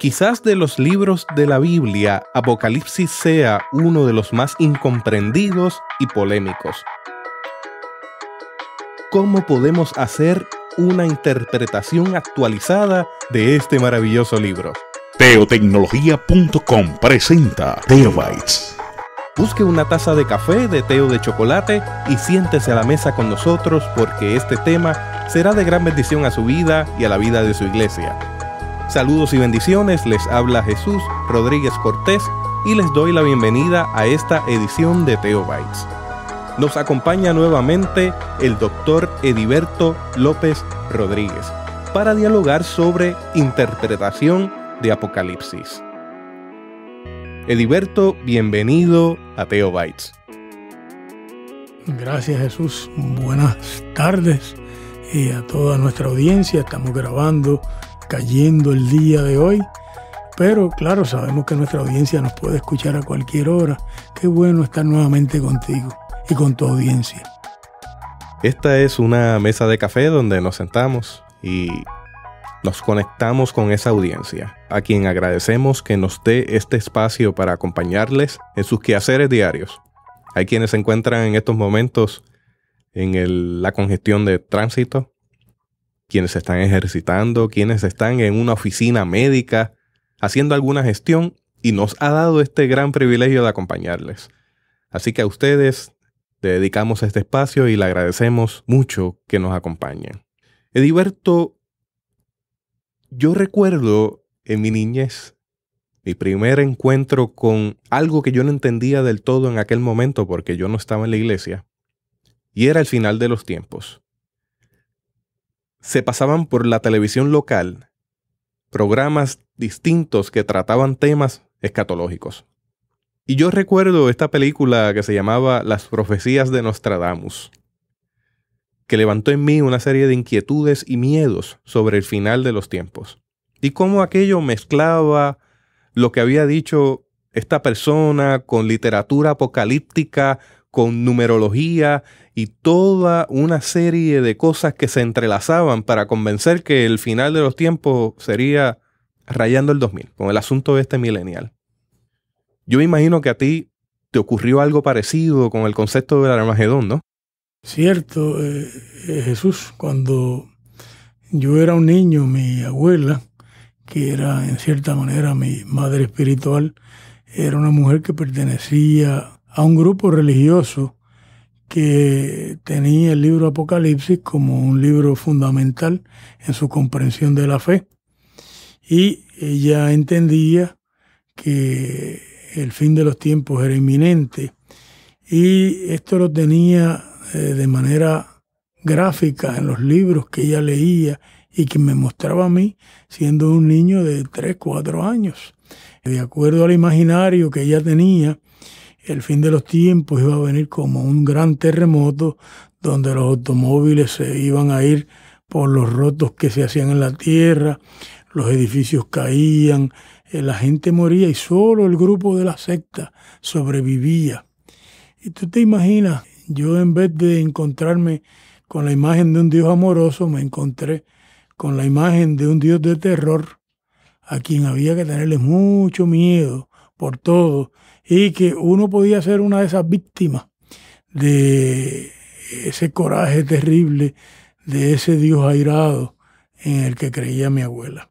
Quizás de los libros de la Biblia, Apocalipsis sea uno de los más incomprendidos y polémicos. ¿Cómo podemos hacer una interpretación actualizada de este maravilloso libro? Teotecnología.com presenta Teobytes. Busque una taza de café, de teo de chocolate y siéntese a la mesa con nosotros porque este tema será de gran bendición a su vida y a la vida de su iglesia. Saludos y bendiciones, les habla Jesús Rodríguez Cortés y les doy la bienvenida a esta edición de Teo Nos acompaña nuevamente el doctor Ediberto López Rodríguez para dialogar sobre interpretación de Apocalipsis. Ediberto, bienvenido a Teo Gracias Jesús, buenas tardes y eh, a toda nuestra audiencia. Estamos grabando cayendo el día de hoy. Pero claro, sabemos que nuestra audiencia nos puede escuchar a cualquier hora. Qué bueno estar nuevamente contigo y con tu audiencia. Esta es una mesa de café donde nos sentamos y nos conectamos con esa audiencia, a quien agradecemos que nos dé este espacio para acompañarles en sus quehaceres diarios. Hay quienes se encuentran en estos momentos en la congestión de tránsito, quienes están ejercitando, quienes están en una oficina médica haciendo alguna gestión y nos ha dado este gran privilegio de acompañarles. Así que a ustedes le dedicamos este espacio y le agradecemos mucho que nos acompañen. Ediberto, yo recuerdo en mi niñez mi primer encuentro con algo que yo no entendía del todo en aquel momento porque yo no estaba en la iglesia, y era el final de los tiempos se pasaban por la televisión local programas distintos que trataban temas escatológicos. Y yo recuerdo esta película que se llamaba Las profecías de Nostradamus, que levantó en mí una serie de inquietudes y miedos sobre el final de los tiempos, y cómo aquello mezclaba lo que había dicho esta persona con literatura apocalíptica, con numerología y toda una serie de cosas que se entrelazaban para convencer que el final de los tiempos sería rayando el 2000, con el asunto de este millennial. Yo me imagino que a ti te ocurrió algo parecido con el concepto del Armagedón, ¿no? Cierto, eh, eh, Jesús, cuando yo era un niño, mi abuela, que era en cierta manera mi madre espiritual, era una mujer que pertenecía a un grupo religioso que tenía el libro Apocalipsis como un libro fundamental en su comprensión de la fe. Y ella entendía que el fin de los tiempos era inminente. Y esto lo tenía eh, de manera gráfica en los libros que ella leía y que me mostraba a mí siendo un niño de 3, 4 años. De acuerdo al imaginario que ella tenía, el fin de los tiempos iba a venir como un gran terremoto donde los automóviles se iban a ir por los rotos que se hacían en la tierra, los edificios caían, eh, la gente moría y solo el grupo de la secta sobrevivía. Y tú te imaginas, yo en vez de encontrarme con la imagen de un Dios amoroso, me encontré con la imagen de un Dios de terror, a quien había que tenerle mucho miedo por todo y que uno podía ser una de esas víctimas de ese coraje terrible de ese Dios airado en el que creía mi abuela.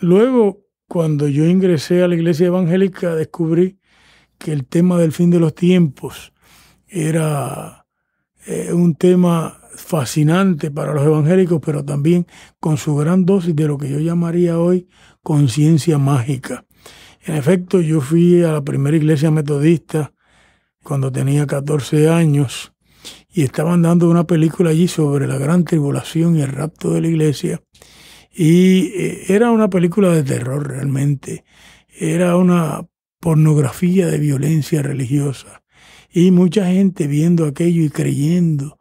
Luego, cuando yo ingresé a la iglesia evangélica, descubrí que el tema del fin de los tiempos era eh, un tema fascinante para los evangélicos, pero también con su gran dosis de lo que yo llamaría hoy conciencia mágica. En efecto, yo fui a la primera iglesia metodista cuando tenía 14 años y estaban dando una película allí sobre la gran tribulación y el rapto de la iglesia. Y eh, era una película de terror realmente. Era una pornografía de violencia religiosa. Y mucha gente viendo aquello y creyendo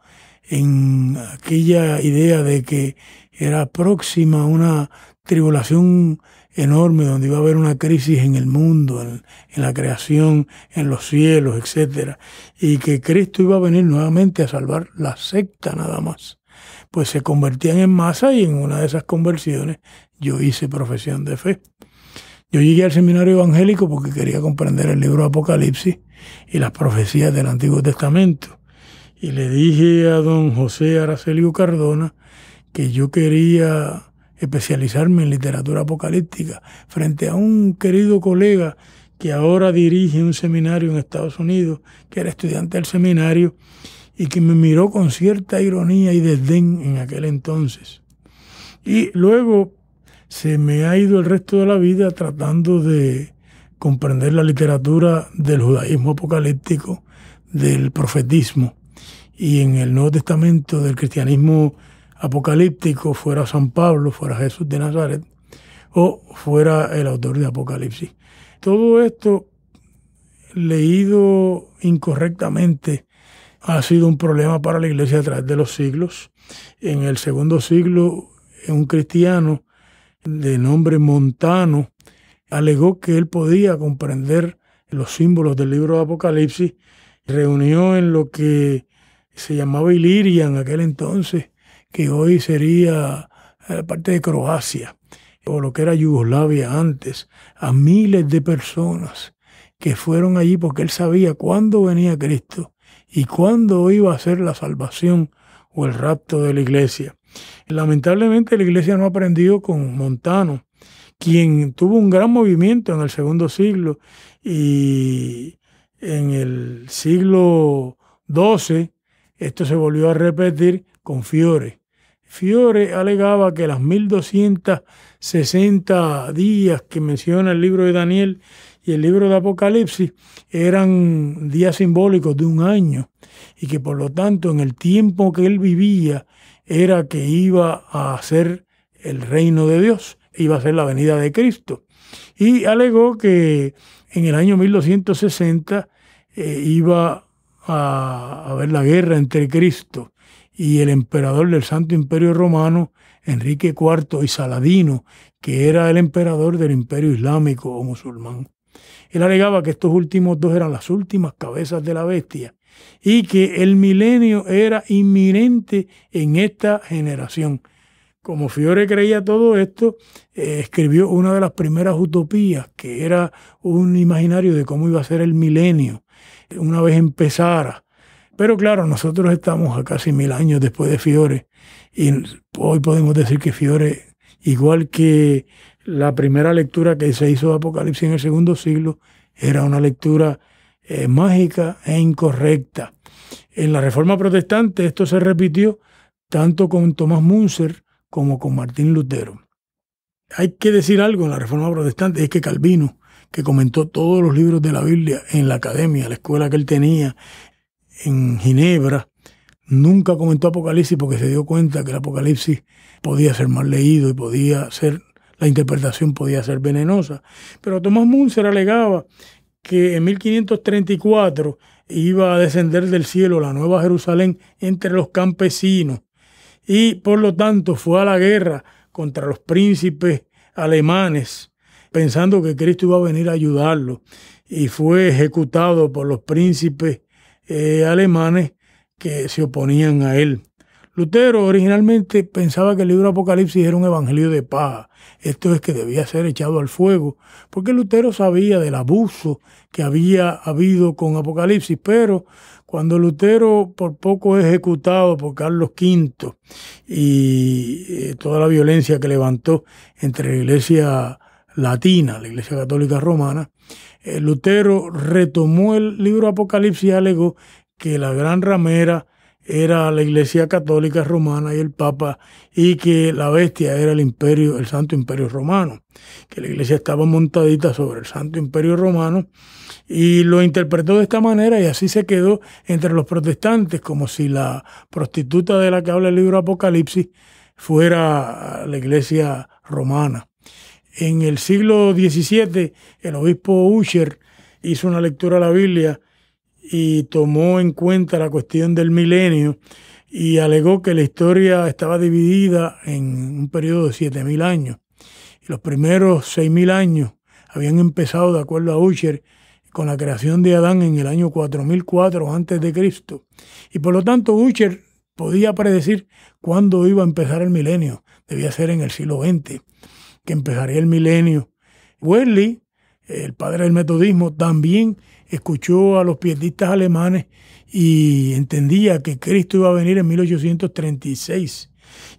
en aquella idea de que era próxima una tribulación enorme donde iba a haber una crisis en el mundo, en, la creación, en los cielos, etc. Y que Cristo iba a venir nuevamente a salvar la secta nada más. Pues se convertían en masa y en una de esas conversiones yo hice profesión de fe. Yo llegué al seminario evangélico porque quería comprender el libro Apocalipsis y las profecías del Antiguo Testamento. Y le dije a don José Aracelio Cardona que yo quería especializarme en literatura apocalíptica, frente a un querido colega que ahora dirige un seminario en Estados Unidos, que era estudiante del seminario, y que me miró con cierta ironía y desdén en aquel entonces. Y luego se me ha ido el resto de la vida tratando de comprender la literatura del judaísmo apocalíptico, del profetismo, y en el Nuevo Testamento del cristianismo apocalíptico, fuera San Pablo, fuera Jesús de Nazaret, o fuera el autor de Apocalipsis. Todo esto leído incorrectamente ha sido un problema para la iglesia a través de los siglos. En el segundo siglo, un cristiano de nombre Montano alegó que él podía comprender los símbolos del libro de Apocalipsis, reunió en lo que se llamaba Iliria en aquel entonces que hoy sería la eh, parte de Croacia, o lo que era Yugoslavia antes, a miles de personas que fueron allí porque él sabía cuándo venía Cristo y cuándo iba a ser la salvación o el rapto de la iglesia. Lamentablemente la iglesia no aprendió con Montano, quien tuvo un gran movimiento en el segundo siglo y en el siglo XII esto se volvió a repetir con Fiore. Fiore alegaba que las 1260 días que menciona el libro de Daniel y el libro de Apocalipsis eran días simbólicos de un año y que por lo tanto en el tiempo que él vivía era que iba a ser el reino de Dios, iba a ser la venida de Cristo. Y alegó que en el año 1260 eh, iba a haber la guerra entre Cristo y el emperador del Santo Imperio Romano, Enrique IV y Saladino, que era el emperador del Imperio Islámico o musulmán. Él alegaba que estos últimos dos eran las últimas cabezas de la bestia y que el milenio era inminente en esta generación. Como Fiore creía todo esto, eh, escribió una de las primeras utopías, que era un imaginario de cómo iba a ser el milenio, una vez empezara pero claro, nosotros estamos a casi mil años después de Fiore y hoy podemos decir que Fiore, igual que la primera lectura que se hizo de Apocalipsis en el segundo siglo, era una lectura eh, mágica e incorrecta. En la Reforma Protestante esto se repitió tanto con Tomás Munzer como con Martín Lutero. Hay que decir algo en la Reforma Protestante, es que Calvino, que comentó todos los libros de la Biblia en la academia, la escuela que él tenía, en Ginebra, nunca comentó Apocalipsis porque se dio cuenta que el Apocalipsis podía ser mal leído y podía ser, la interpretación podía ser venenosa. Pero Tomás Munzer alegaba que en 1534 iba a descender del cielo la Nueva Jerusalén entre los campesinos y por lo tanto fue a la guerra contra los príncipes alemanes pensando que Cristo iba a venir a ayudarlo y fue ejecutado por los príncipes eh, alemanes que se oponían a él. Lutero originalmente pensaba que el libro Apocalipsis era un evangelio de paz, esto es que debía ser echado al fuego, porque Lutero sabía del abuso que había habido con Apocalipsis, pero cuando Lutero por poco ejecutado por Carlos V y eh, toda la violencia que levantó entre la iglesia latina, la iglesia católica romana, eh, Lutero retomó el libro Apocalipsis y alegó que la gran ramera era la Iglesia Católica Romana y el Papa, y que la bestia era el imperio, el Santo Imperio Romano, que la Iglesia estaba montadita sobre el Santo Imperio Romano, y lo interpretó de esta manera y así se quedó entre los protestantes, como si la prostituta de la que habla el libro Apocalipsis fuera la Iglesia Romana. En el siglo XVII, el obispo Usher hizo una lectura a la Biblia y tomó en cuenta la cuestión del milenio y alegó que la historia estaba dividida en un periodo de 7.000 años. Y los primeros 6.000 años habían empezado, de acuerdo a Usher, con la creación de Adán en el año 4004 Cristo Y por lo tanto Usher podía predecir cuándo iba a empezar el milenio. Debía ser en el siglo XX que empezaría el milenio. Wesley, el padre del metodismo, también escuchó a los piedistas alemanes y entendía que Cristo iba a venir en 1836.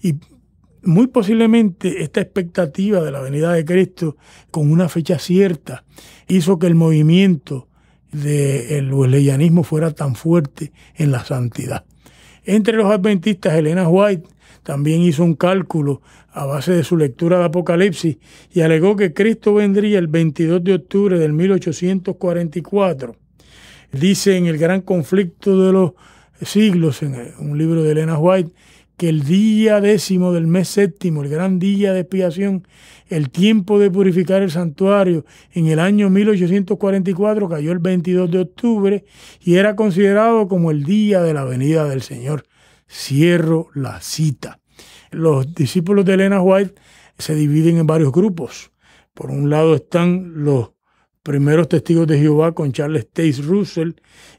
Y muy posiblemente esta expectativa de la venida de Cristo con una fecha cierta hizo que el movimiento del wesleyanismo fuera tan fuerte en la santidad. Entre los adventistas, Elena White también hizo un cálculo a base de su lectura de Apocalipsis y alegó que Cristo vendría el 22 de octubre del 1844. Dice en El Gran Conflicto de los Siglos, en un libro de Elena White, que el día décimo del mes séptimo, el gran día de expiación, el tiempo de purificar el santuario en el año 1844 cayó el 22 de octubre y era considerado como el día de la venida del Señor cierro la cita. Los discípulos de Elena White se dividen en varios grupos. Por un lado están los primeros testigos de Jehová con Charles Taze Russell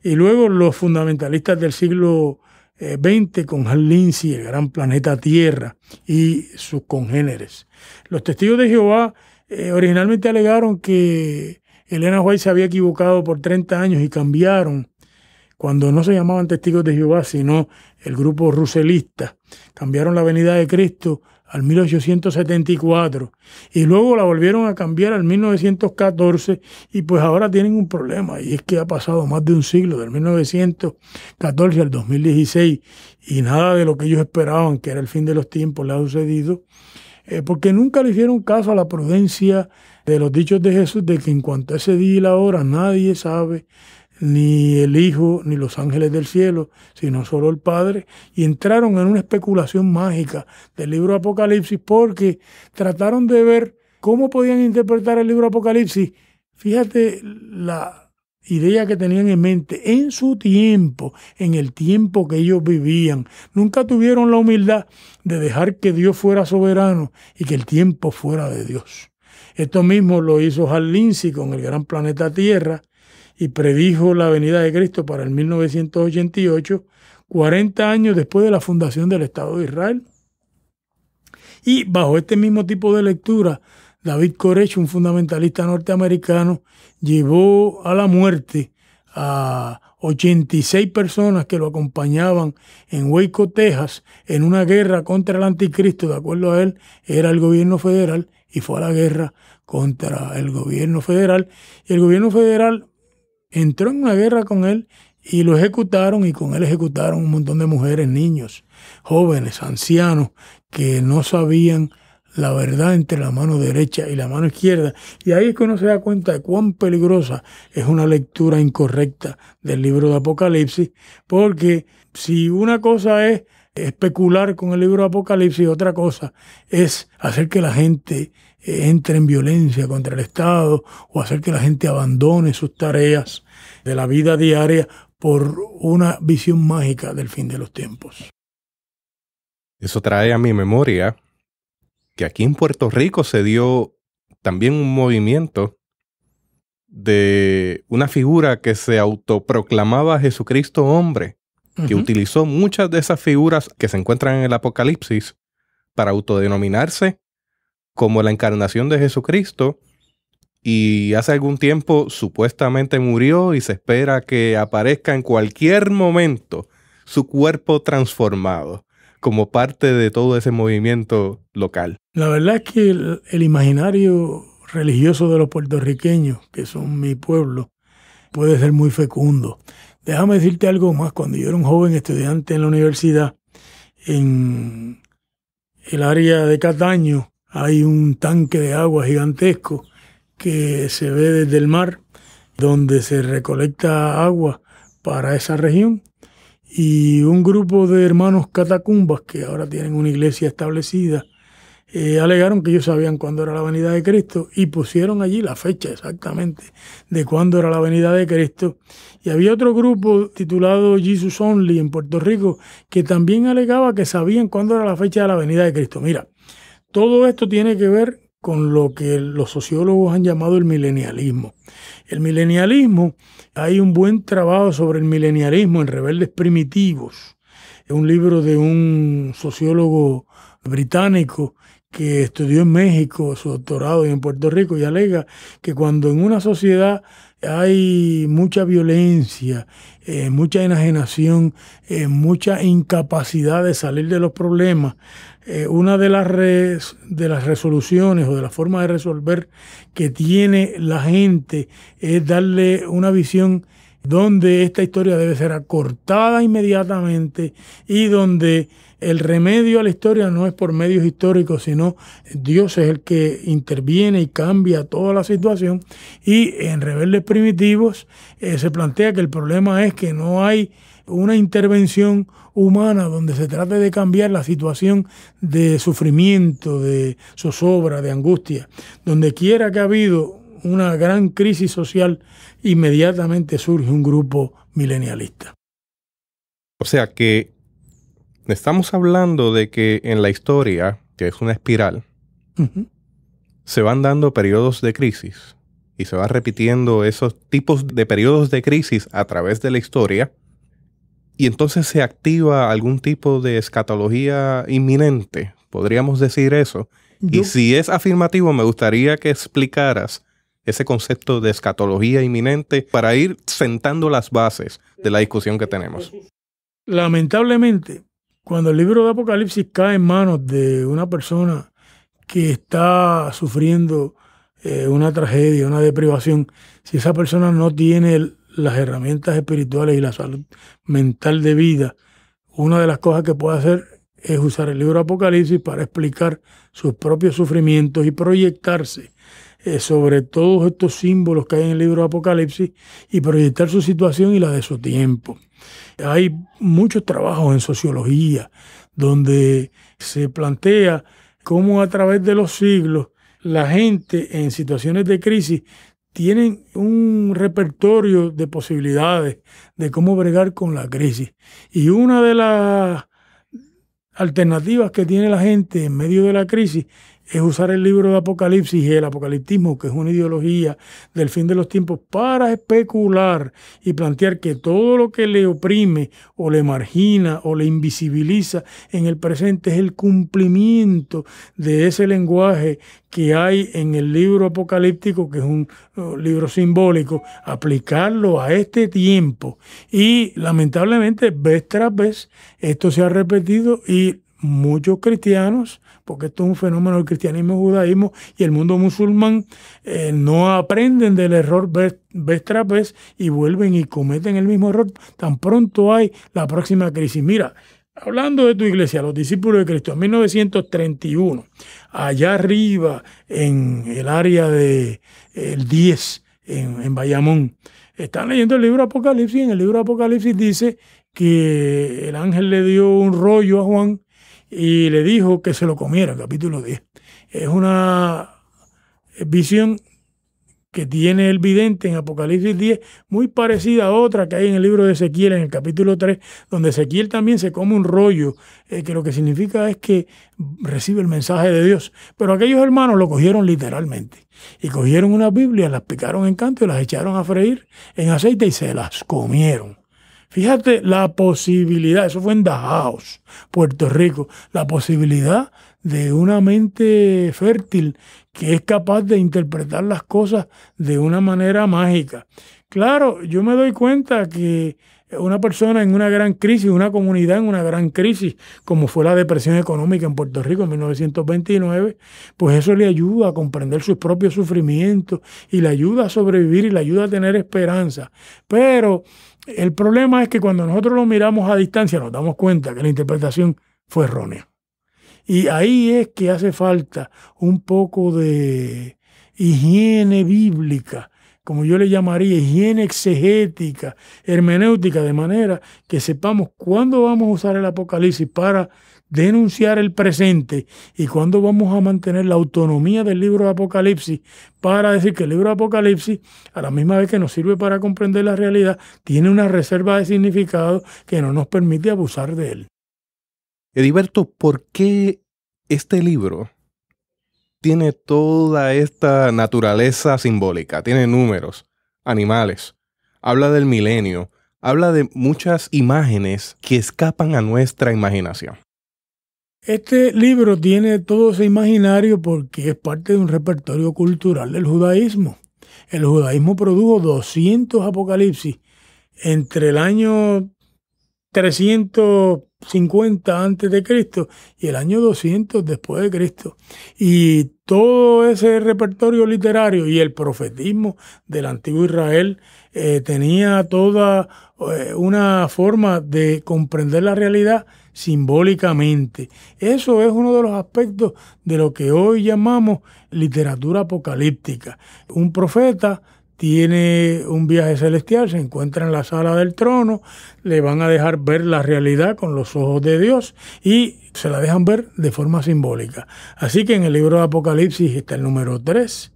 y luego los fundamentalistas del siglo XX eh, con Hal Lindsey, el gran planeta Tierra y sus congéneres. Los testigos de Jehová eh, originalmente alegaron que Elena White se había equivocado por 30 años y cambiaron cuando no se llamaban testigos de Jehová, sino el grupo ruselista. Cambiaron la venida de Cristo al 1874 y luego la volvieron a cambiar al 1914 y pues ahora tienen un problema y es que ha pasado más de un siglo, del 1914 al 2016 y nada de lo que ellos esperaban, que era el fin de los tiempos, le ha sucedido, eh, porque nunca le hicieron caso a la prudencia de los dichos de Jesús de que en cuanto a ese día y la hora nadie sabe ni el Hijo, ni los ángeles del cielo, sino solo el Padre, y entraron en una especulación mágica del libro Apocalipsis porque trataron de ver cómo podían interpretar el libro Apocalipsis. Fíjate la idea que tenían en mente en su tiempo, en el tiempo que ellos vivían. Nunca tuvieron la humildad de dejar que Dios fuera soberano y que el tiempo fuera de Dios. Esto mismo lo hizo Hal con el gran planeta Tierra, y predijo la venida de Cristo para el 1988, 40 años después de la fundación del Estado de Israel. Y bajo este mismo tipo de lectura, David Koresh, un fundamentalista norteamericano, llevó a la muerte a 86 personas que lo acompañaban en Waco, Texas, en una guerra contra el anticristo. De acuerdo a él, era el gobierno federal y fue a la guerra contra el gobierno federal. Y el gobierno federal entró en una guerra con él y lo ejecutaron y con él ejecutaron un montón de mujeres, niños, jóvenes, ancianos, que no sabían la verdad entre la mano derecha y la mano izquierda. Y ahí es que uno se da cuenta de cuán peligrosa es una lectura incorrecta del libro de Apocalipsis, porque si una cosa es especular con el libro de Apocalipsis, otra cosa es hacer que la gente eh, entre en violencia contra el Estado o hacer que la gente abandone sus tareas de la vida diaria por una visión mágica del fin de los tiempos. Eso trae a mi memoria que aquí en Puerto Rico se dio también un movimiento de una figura que se autoproclamaba Jesucristo hombre, que utilizó muchas de esas figuras que se encuentran en el Apocalipsis para autodenominarse como la encarnación de Jesucristo y hace algún tiempo supuestamente murió y se espera que aparezca en cualquier momento su cuerpo transformado como parte de todo ese movimiento local. La verdad es que el, imaginario religioso de los puertorriqueños, que son mi pueblo, puede ser muy fecundo. Déjame decirte algo más. Cuando yo era un joven estudiante en la universidad, en el área de Cataño hay un tanque de agua gigantesco que se ve desde el mar, donde se recolecta agua para esa región, y un grupo de hermanos catacumbas que ahora tienen una iglesia establecida, eh, alegaron que ellos sabían cuándo era la venida de Cristo y pusieron allí la fecha exactamente de cuándo era la venida de Cristo. Y había otro grupo titulado Jesus Only en Puerto Rico que también alegaba que sabían cuándo era la fecha de la venida de Cristo. Mira, todo esto tiene que ver con lo que los sociólogos han llamado el milenialismo. El milenialismo, hay un buen trabajo sobre el milenialismo en Rebeldes Primitivos, es un libro de un sociólogo británico que estudió en México, su doctorado y en Puerto Rico, y alega que cuando en una sociedad hay mucha violencia, eh, mucha enajenación, eh, mucha incapacidad de salir de los problemas, eh, una de las, de las resoluciones o de la forma de resolver que tiene la gente es darle una visión donde esta historia debe ser acortada inmediatamente y donde el remedio a la historia no es por medios históricos, sino Dios es el que interviene y cambia toda la situación. Y en Rebeldes Primitivos eh, se plantea que el problema es que no hay una intervención humana donde se trate de cambiar la situación de sufrimiento, de zozobra, de angustia. Donde quiera que ha habido una gran crisis social inmediatamente surge un grupo milenialista. O sea que estamos hablando de que en la historia, que es una espiral, se van dando periodos de crisis y se van repitiendo esos tipos de periodos de crisis a través de la historia. Y entonces se activa algún tipo de escatología inminente, podríamos decir eso. y si es afirmativo, me gustaría que explicaras ese concepto de escatología inminente para ir sentando las bases de la discusión que tenemos. Lamentablemente, cuando el libro de Apocalipsis cae en manos de una persona que está sufriendo eh, una tragedia, una deprivación, si esa persona no tiene las herramientas espirituales y la salud mental de vida, una de las cosas que puede hacer es usar el libro de Apocalipsis para explicar sus propios sufrimientos y proyectarse eh, sobre todos estos símbolos que hay en el libro de Apocalipsis y proyectar su situación y la de su tiempo. Hay muchos trabajos en sociología donde se plantea cómo a través de los siglos la gente en situaciones de crisis tienen un repertorio de posibilidades de cómo bregar con la crisis. Y una de las alternativas que tiene la gente en medio de la crisis es usar el libro de Apocalipsis y el apocaliptismo, que es una ideología del fin de los tiempos, para especular y plantear que todo lo que le oprime o le margina o le invisibiliza en el presente es el cumplimiento de ese lenguaje que hay en el libro apocalíptico, que es un uh, libro simbólico, aplicarlo a este tiempo. Y lamentablemente, vez tras vez, esto se ha repetido y muchos cristianos, porque esto es un fenómeno del cristianismo, judaísmo y el mundo musulmán, eh, no aprenden del error vez, tras vez y vuelven y cometen el mismo error. Tan pronto hay la próxima crisis. Mira, hablando de tu iglesia, los discípulos de Cristo, en 1931, allá arriba en el área de el 10, en, en Bayamón, están leyendo el libro Apocalipsis y en el libro Apocalipsis dice que el ángel le dio un rollo a Juan y le dijo que se lo comiera, capítulo 10. Es una visión que tiene el vidente en Apocalipsis 10, muy parecida a otra que hay en el libro de Ezequiel, en el capítulo 3, donde Ezequiel también se come un rollo, eh, que lo que significa es que recibe el mensaje de Dios. Pero aquellos hermanos lo cogieron literalmente y cogieron una Biblia, las picaron en canto y las echaron a freír en aceite y se las comieron. Fíjate la posibilidad, eso fue en Dajaos, Puerto Rico, la posibilidad de una mente fértil que es capaz de interpretar las cosas de una manera mágica. Claro, yo me doy cuenta que una persona en una gran crisis, una comunidad en una gran crisis, como fue la depresión económica en Puerto Rico en 1929, pues eso le ayuda a comprender sus propios sufrimientos y le ayuda a sobrevivir y le ayuda a tener esperanza. Pero el problema es que cuando nosotros lo miramos a distancia nos damos cuenta que la interpretación fue errónea. Y ahí es que hace falta un poco de higiene bíblica, como yo le llamaría, higiene exegética, hermenéutica, de manera que sepamos cuándo vamos a usar el Apocalipsis para denunciar el presente y cuándo vamos a mantener la autonomía del libro de Apocalipsis para decir que el libro de Apocalipsis, a la misma vez que nos sirve para comprender la realidad, tiene una reserva de significado que no nos permite abusar de él. Ediberto, ¿por qué este libro tiene toda esta naturaleza simbólica? Tiene números, animales, habla del milenio, habla de muchas imágenes que escapan a nuestra imaginación. Este libro tiene todo ese imaginario porque es parte de un repertorio cultural del judaísmo. El judaísmo produjo 200 apocalipsis entre el año 350 antes de Cristo y el año 200 después de Cristo. Y todo ese repertorio literario y el profetismo del antiguo Israel eh, tenía toda eh, una forma de comprender la realidad simbólicamente. Eso es uno de los aspectos de lo que hoy llamamos literatura apocalíptica. Un profeta tiene un viaje celestial, se encuentra en la sala del trono, le van a dejar ver la realidad con los ojos de Dios y se la dejan ver de forma simbólica. Así que en el libro de Apocalipsis está el número 3,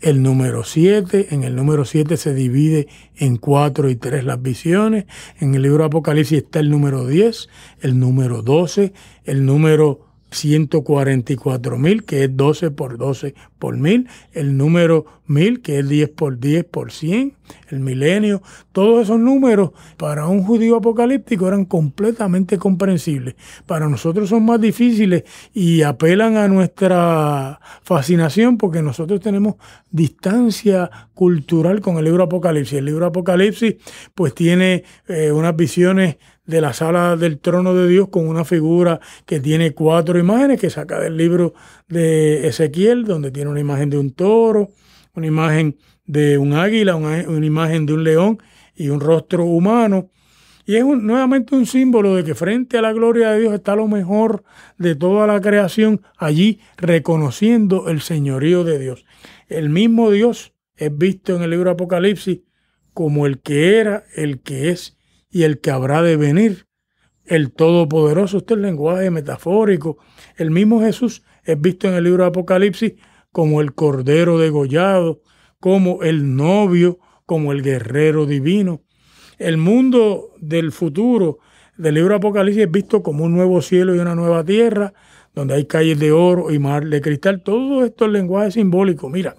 el número 7. En el número 7 se divide en 4 y 3 las visiones. En el libro de Apocalipsis está el número 10, el número 12, el número 144 mil, que es 12 por 12 por mil, el número mil, que es 10 por 10 por 100, el milenio, todos esos números para un judío apocalíptico eran completamente comprensibles. Para nosotros son más difíciles y apelan a nuestra fascinación porque nosotros tenemos distancia cultural con el libro Apocalipsis. El libro Apocalipsis pues tiene eh, unas visiones de la sala del trono de Dios con una figura que tiene cuatro imágenes que saca del libro de Ezequiel, donde tiene una imagen de un toro, una imagen de un águila, una, imagen de un león y un rostro humano. Y es nuevamente un símbolo de que frente a la gloria de Dios está lo mejor de toda la creación allí reconociendo el señorío de Dios. El mismo Dios es visto en el libro Apocalipsis como el que era, el que es y el que habrá de venir, el Todopoderoso. Este es el lenguaje metafórico. El mismo Jesús es visto en el libro de Apocalipsis como el Cordero degollado, como el novio, como el guerrero divino. El mundo del futuro del libro de Apocalipsis es visto como un nuevo cielo y una nueva tierra, donde hay calles de oro y mar de cristal. Todo esto es lenguaje simbólico. Mira,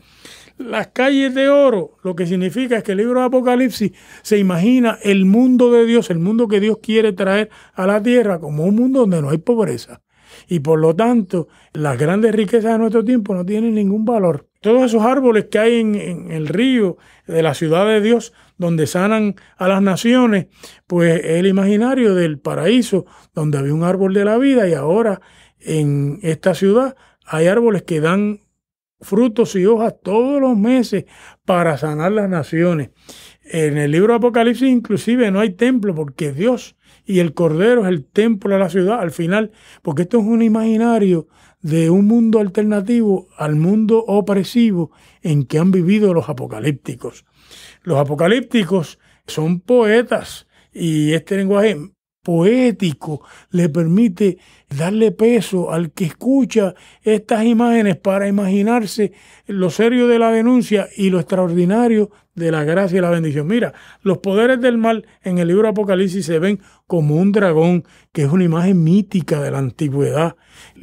las calles de oro, lo que significa es que el libro de Apocalipsis se imagina el mundo de Dios, el mundo que Dios quiere traer a la tierra como un mundo donde no hay pobreza. Y por lo tanto, las grandes riquezas de nuestro tiempo no tienen ningún valor. Todos esos árboles que hay en, el río de la ciudad de Dios, donde sanan a las naciones, pues el imaginario del paraíso, donde había un árbol de la vida y ahora en esta ciudad hay árboles que dan frutos y hojas todos los meses para sanar las naciones. En el libro de Apocalipsis inclusive no hay templo porque Dios y el Cordero es el templo de la ciudad al final, porque esto es un imaginario de un mundo alternativo al mundo opresivo en que han vivido los apocalípticos. Los apocalípticos son poetas y este lenguaje poético, le permite darle peso al que escucha estas imágenes para imaginarse lo serio de la denuncia y lo extraordinario de la gracia y la bendición. Mira, los poderes del mal en el libro Apocalipsis se ven como un dragón, que es una imagen mítica de la antigüedad.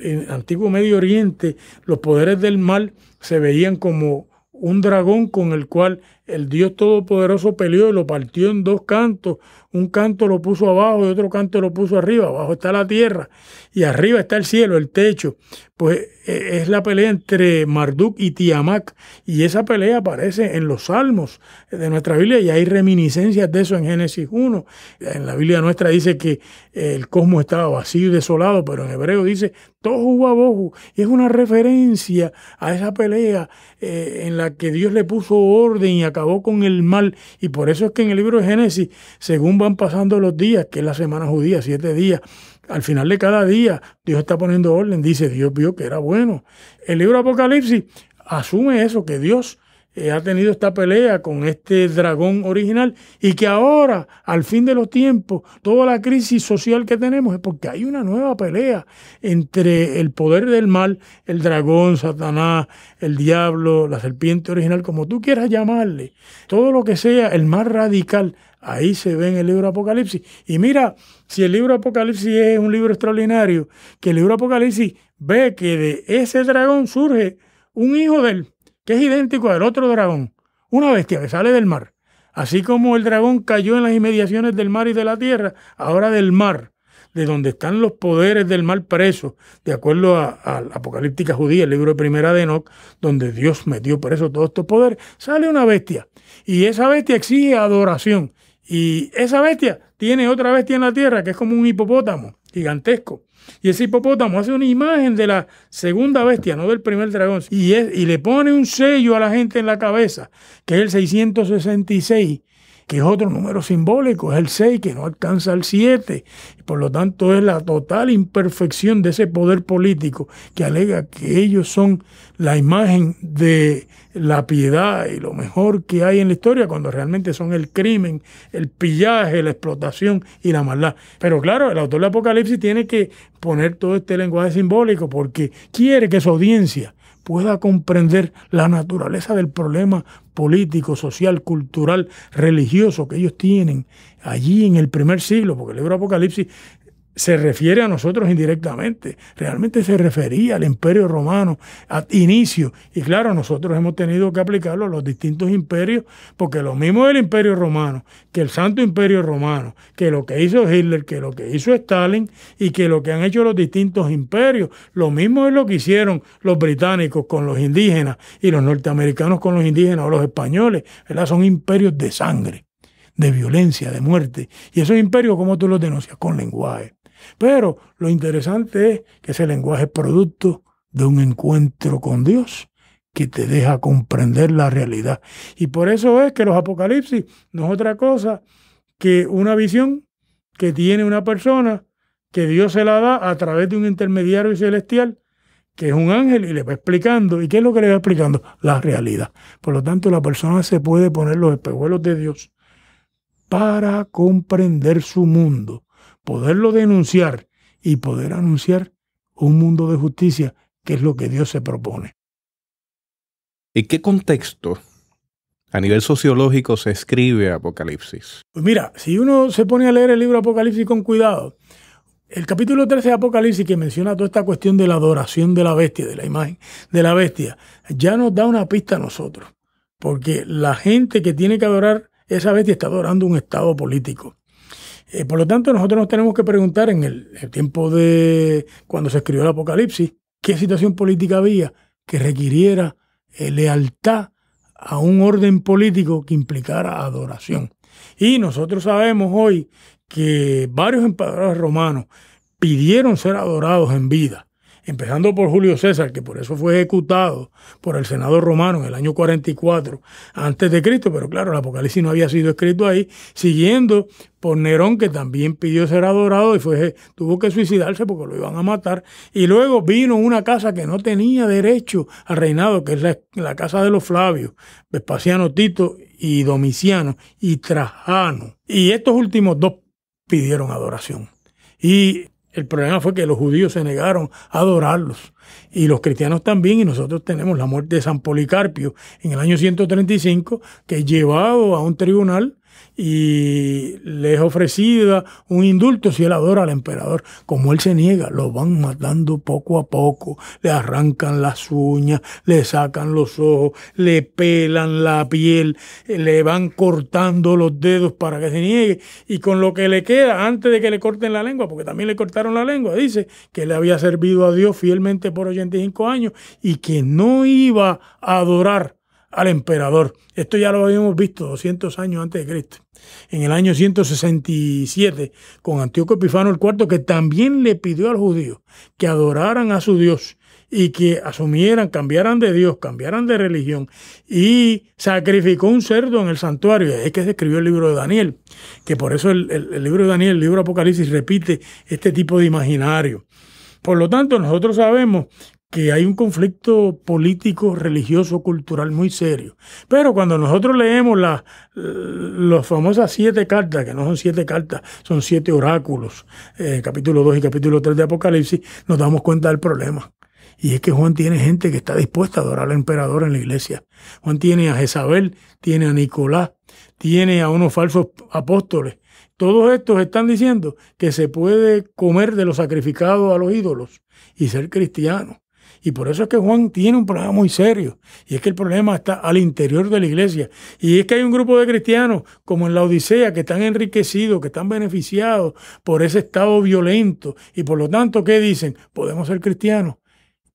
En el antiguo Medio Oriente, los poderes del mal se veían como un dragón con el cual el Dios Todopoderoso peleó y lo partió en dos cantos. Un canto lo puso abajo y otro canto lo puso arriba. Abajo está la tierra y arriba está el cielo, el techo. Pues eh, es la pelea entre Marduk y Tiamat. Y esa pelea aparece en los salmos de nuestra Biblia y hay reminiscencias de eso en Génesis 1. En la Biblia nuestra dice que eh, el cosmos estaba vacío y desolado, pero en hebreo dice Tohu Babohu. Y es una referencia a esa pelea eh, en la que Dios le puso orden y a acabó con el mal. Y por eso es que en el libro de Génesis, según van pasando los días, que es la semana judía, siete días, al final de cada día Dios está poniendo orden, dice Dios vio que era bueno. El libro de Apocalipsis asume eso, que Dios eh, ha tenido esta pelea con este dragón original y que ahora, al fin de los tiempos, toda la crisis social que tenemos es porque hay una nueva pelea entre el poder del mal, el dragón, Satanás, el diablo, la serpiente original, como tú quieras llamarle, todo lo que sea el más radical. Ahí se ve en el libro Apocalipsis. Y mira, si el libro Apocalipsis es un libro extraordinario, que el libro Apocalipsis ve que de ese dragón surge un hijo del que es idéntico al otro dragón, una bestia que sale del mar. Así como el dragón cayó en las inmediaciones del mar y de la tierra, ahora del mar, de donde están los poderes del mal presos, de acuerdo a, la Apocalíptica Judía, el libro de Primera de Enoch, donde Dios metió preso todos estos poderes, sale una bestia. Y esa bestia exige adoración. Y esa bestia tiene otra bestia en la tierra, que es como un hipopótamo gigantesco. Y ese hipopótamo hace una imagen de la segunda bestia, no del primer dragón. Y, y le pone un sello a la gente en la cabeza, que es el 666 que es otro número simbólico, es el 6 que no alcanza el 7. Por lo tanto, es la total imperfección de ese poder político que alega que ellos son la imagen de la piedad y lo mejor que hay en la historia cuando realmente son el crimen, el pillaje, la explotación y la maldad. Pero claro, el autor de Apocalipsis tiene que poner todo este lenguaje simbólico porque quiere que su audiencia pueda comprender la naturaleza del problema político, social, cultural, religioso que ellos tienen allí en el primer siglo, porque el libro Apocalipsis se refiere a nosotros indirectamente, realmente se refería al imperio romano a inicio. Y claro, nosotros hemos tenido que aplicarlo a los distintos imperios, porque lo mismo es el imperio romano, que el santo imperio romano, que lo que hizo Hitler, que lo que hizo Stalin y que lo que han hecho los distintos imperios, lo mismo es lo que hicieron los británicos con los indígenas y los norteamericanos con los indígenas o los españoles, Son imperios de sangre de violencia, de muerte. Y esos imperios, como tú los denuncias? Con lenguaje. Pero lo interesante es que ese lenguaje es producto de un encuentro con Dios que te deja comprender la realidad. Y por eso es que los apocalipsis no es otra cosa que una visión que tiene una persona que Dios se la da a través de un intermediario celestial que es un ángel y le va explicando. ¿Y qué es lo que le va explicando? La realidad. Por lo tanto, la persona se puede poner los espejuelos de Dios para comprender su mundo poderlo denunciar y poder anunciar un mundo de justicia, que es lo que Dios se propone. ¿En qué contexto a nivel sociológico se escribe Apocalipsis? Pues mira, si uno se pone a leer el libro Apocalipsis con cuidado, el capítulo 13 de Apocalipsis que menciona toda esta cuestión de la adoración de la bestia, de la imagen de la bestia, ya nos da una pista a nosotros, porque la gente que tiene que adorar esa bestia está adorando un estado político. Eh, por lo tanto, nosotros nos tenemos que preguntar en el, tiempo de cuando se escribió el Apocalipsis, qué situación política había que requiriera eh, lealtad a un orden político que implicara adoración. Y nosotros sabemos hoy que varios emperadores romanos pidieron ser adorados en vida empezando por Julio César, que por eso fue ejecutado por el Senado romano en el año 44 antes de Cristo, pero claro, el Apocalipsis no había sido escrito ahí, siguiendo por Nerón, que también pidió ser adorado y fue, tuvo que suicidarse porque lo iban a matar. Y luego vino una casa que no tenía derecho al reinado, que es la, la casa de los Flavios, Vespasiano Tito y Domiciano y Trajano. Y estos últimos dos pidieron adoración. Y el problema fue que los judíos se negaron a adorarlos y los cristianos también y nosotros tenemos la muerte de San Policarpio en el año 135 que llevado a un tribunal y les ofrecida un indulto si él adora al emperador. Como él se niega, lo van matando poco a poco, le arrancan las uñas, le sacan los ojos, le pelan la piel, le van cortando los dedos para que se niegue y con lo que le queda antes de que le corten la lengua, porque también le cortaron la lengua, dice que le había servido a Dios fielmente por 85 años y que no iba a adorar al emperador. Esto ya lo habíamos visto 200 años antes de Cristo. En el año 167, con Antíoco Epifano IV, que también le pidió al judío que adoraran a su Dios y que asumieran, cambiaran de Dios, cambiaran de religión y sacrificó un cerdo en el santuario. Es que se escribió el libro de Daniel, que por eso el, libro de Daniel, el libro Apocalipsis, repite este tipo de imaginario. Por lo tanto, nosotros sabemos que hay un conflicto político, religioso, cultural muy serio. Pero cuando nosotros leemos eh, las famosas siete cartas, que no son siete cartas, son siete oráculos, eh, capítulo 2 y capítulo 3 de Apocalipsis, nos damos cuenta del problema. Y es que Juan tiene gente que está dispuesta a adorar al emperador en la iglesia. Juan tiene a Jezabel, tiene a Nicolás, tiene a unos falsos apóstoles. Todos estos están diciendo que se puede comer de los sacrificados a los ídolos y ser cristiano. Y por eso es que Juan tiene un problema muy serio. Y es que el problema está al interior de la iglesia. Y es que hay un grupo de cristianos, como en la Odisea, que están enriquecidos, que están beneficiados por ese estado violento. Y por lo tanto, ¿qué dicen? Podemos ser cristianos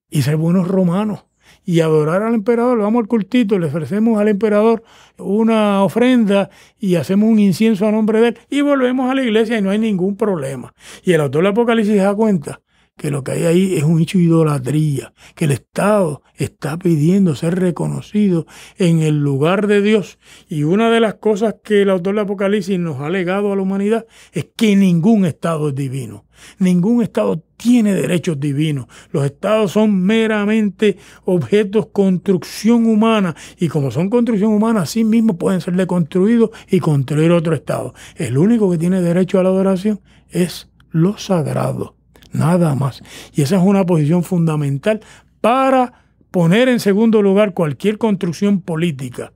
y ser buenos romanos y adorar al emperador, le vamos al cultito, le ofrecemos al emperador una ofrenda y hacemos un incienso a nombre de él y volvemos a la iglesia y no hay ningún problema. Y el autor de Apocalipsis da cuenta que lo que hay ahí es un hecho de idolatría, que el Estado está pidiendo ser reconocido en el lugar de Dios. Y una de las cosas que el autor de Apocalipsis nos ha legado a la humanidad es que ningún Estado es divino. Ningún Estado tiene derechos divinos. Los estados son meramente objetos construcción humana y como son construcción humana, así mismo pueden ser deconstruidos y construir otro estado. El único que tiene derecho a la adoración es lo sagrado nada más. Y esa es una posición fundamental para poner en segundo lugar cualquier construcción política,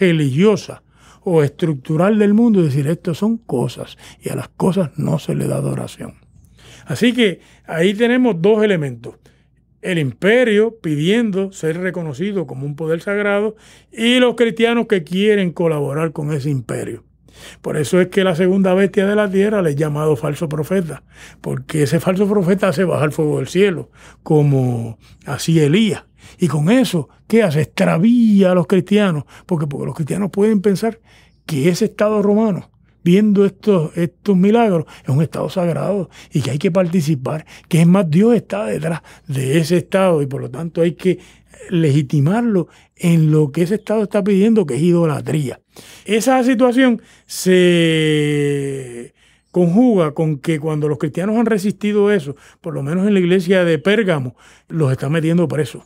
religiosa o estructural del mundo es decir, esto son cosas y a las cosas no se le da adoración. Así que ahí tenemos dos elementos. El imperio pidiendo ser reconocido como un poder sagrado y los cristianos que quieren colaborar con ese imperio. Por eso es que la segunda bestia de la tierra le he llamado falso profeta, porque ese falso profeta hace bajar fuego del cielo, como hacía Elías. Y con eso, ¿qué hace? Extravía a los cristianos, porque, porque los cristianos pueden pensar que ese Estado romano, viendo estos, estos milagros, es un Estado sagrado y que hay que participar, que es más, Dios está detrás de ese Estado y por lo tanto hay que legitimarlo en lo que ese Estado está pidiendo, que es idolatría. Esa situación se conjuga con que cuando los cristianos han resistido eso, por lo menos en la iglesia de Pérgamo, los está metiendo presos.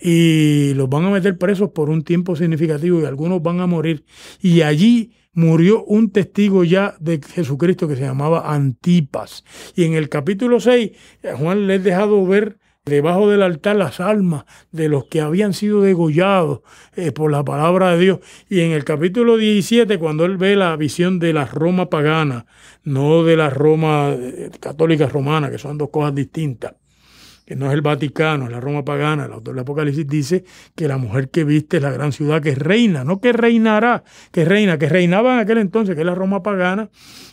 Y los van a meter presos por un tiempo significativo y algunos van a morir. Y allí murió un testigo ya de Jesucristo que se llamaba Antipas. Y en el capítulo 6, eh, Juan le ha dejado ver debajo del altar las almas de los que habían sido degollados eh, por la palabra de Dios. Y en el capítulo 17, cuando él ve la visión de la Roma pagana, no de la Roma eh, católica romana, que son dos cosas distintas, que no es el Vaticano, es la Roma pagana, el autor del Apocalipsis dice que la mujer que viste es la gran ciudad que reina, no que reinará, que reina, que reinaba en aquel entonces, que es la Roma pagana.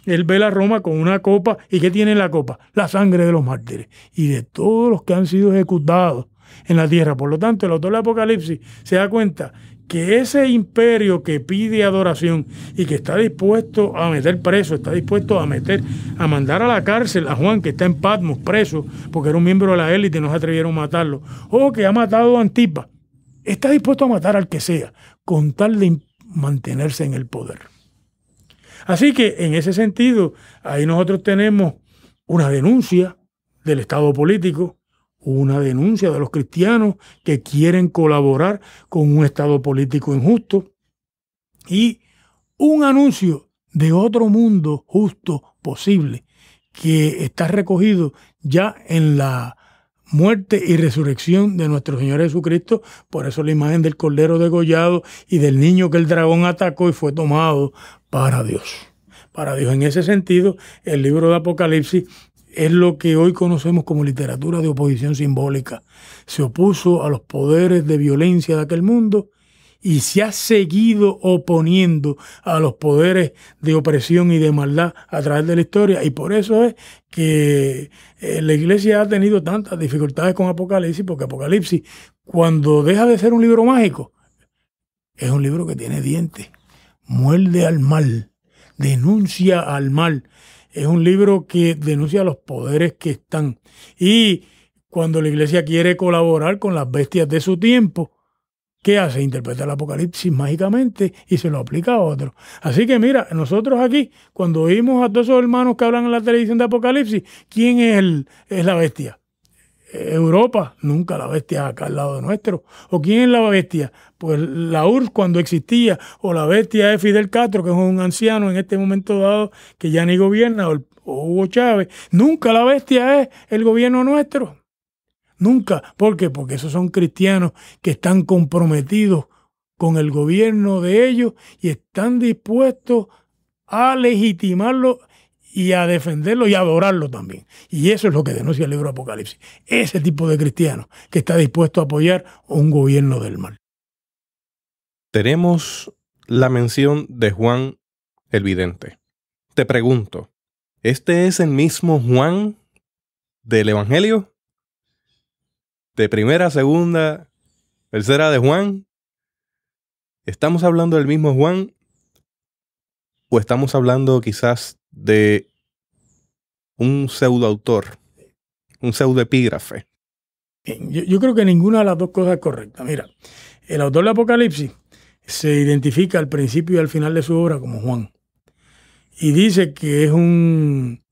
Él ve la Roma con una copa, ¿y qué tiene en la copa? La sangre de los mártires y de todos los que han sido ejecutados en la tierra. Por lo tanto, el autor del Apocalipsis se da cuenta que ese imperio que pide adoración y que está dispuesto a meter preso, está dispuesto a meter, a mandar a la cárcel a Juan, que está en Patmos preso, porque era un miembro de la élite y no se atrevieron a matarlo, o que ha matado a Antipas, está dispuesto a matar al que sea, con tal de mantenerse en el poder. Así que en ese sentido, ahí nosotros tenemos una denuncia del Estado político, una denuncia de los cristianos que quieren colaborar con un Estado político injusto y un anuncio de otro mundo justo posible que está recogido ya en la muerte y resurrección de nuestro Señor Jesucristo. Por eso la imagen del Cordero degollado y del niño que el dragón atacó y fue tomado para Dios. Para Dios, en ese sentido, el libro de Apocalipsis es lo que hoy conocemos como literatura de oposición simbólica. Se opuso a los poderes de violencia de aquel mundo y se ha seguido oponiendo a los poderes de opresión y de maldad a través de la historia. Y por eso es que eh, la iglesia ha tenido tantas dificultades con Apocalipsis, porque Apocalipsis, cuando deja de ser un libro mágico, es un libro que tiene dientes, muerde al mal, denuncia al mal, es un libro que denuncia los poderes que están. Y cuando la iglesia quiere colaborar con las bestias de su tiempo, ¿qué hace? Interpreta el Apocalipsis mágicamente y se lo aplica a otro. Así que mira, nosotros aquí, cuando oímos a todos esos hermanos que hablan en la televisión de Apocalipsis, ¿quién es, el, es la bestia? Europa, nunca la bestia acá al lado nuestro. ¿O quién es la bestia? Pues la URSS cuando existía, o la bestia de Fidel Castro, que es un anciano en este momento dado que ya ni gobierna, o, o Hugo Chávez. Nunca la bestia es el gobierno nuestro. Nunca. ¿Por qué? Porque esos son cristianos que están comprometidos con el gobierno de ellos y están dispuestos a legitimarlo y a defenderlo y a adorarlo también. Y eso es lo que denuncia el libro Apocalipsis. Ese tipo de cristiano que está dispuesto a apoyar un gobierno del mal. Tenemos la mención de Juan el Vidente. Te pregunto, ¿este es el mismo Juan del Evangelio? De primera, segunda, tercera de Juan. ¿Estamos hablando del mismo Juan? ¿O estamos hablando quizás de un pseudoautor, un pseudoepígrafe? Eh, yo, yo creo que ninguna de las dos cosas es correcta. Mira, el autor de Apocalipsis se identifica al principio y al final de su obra como Juan. Y dice que es un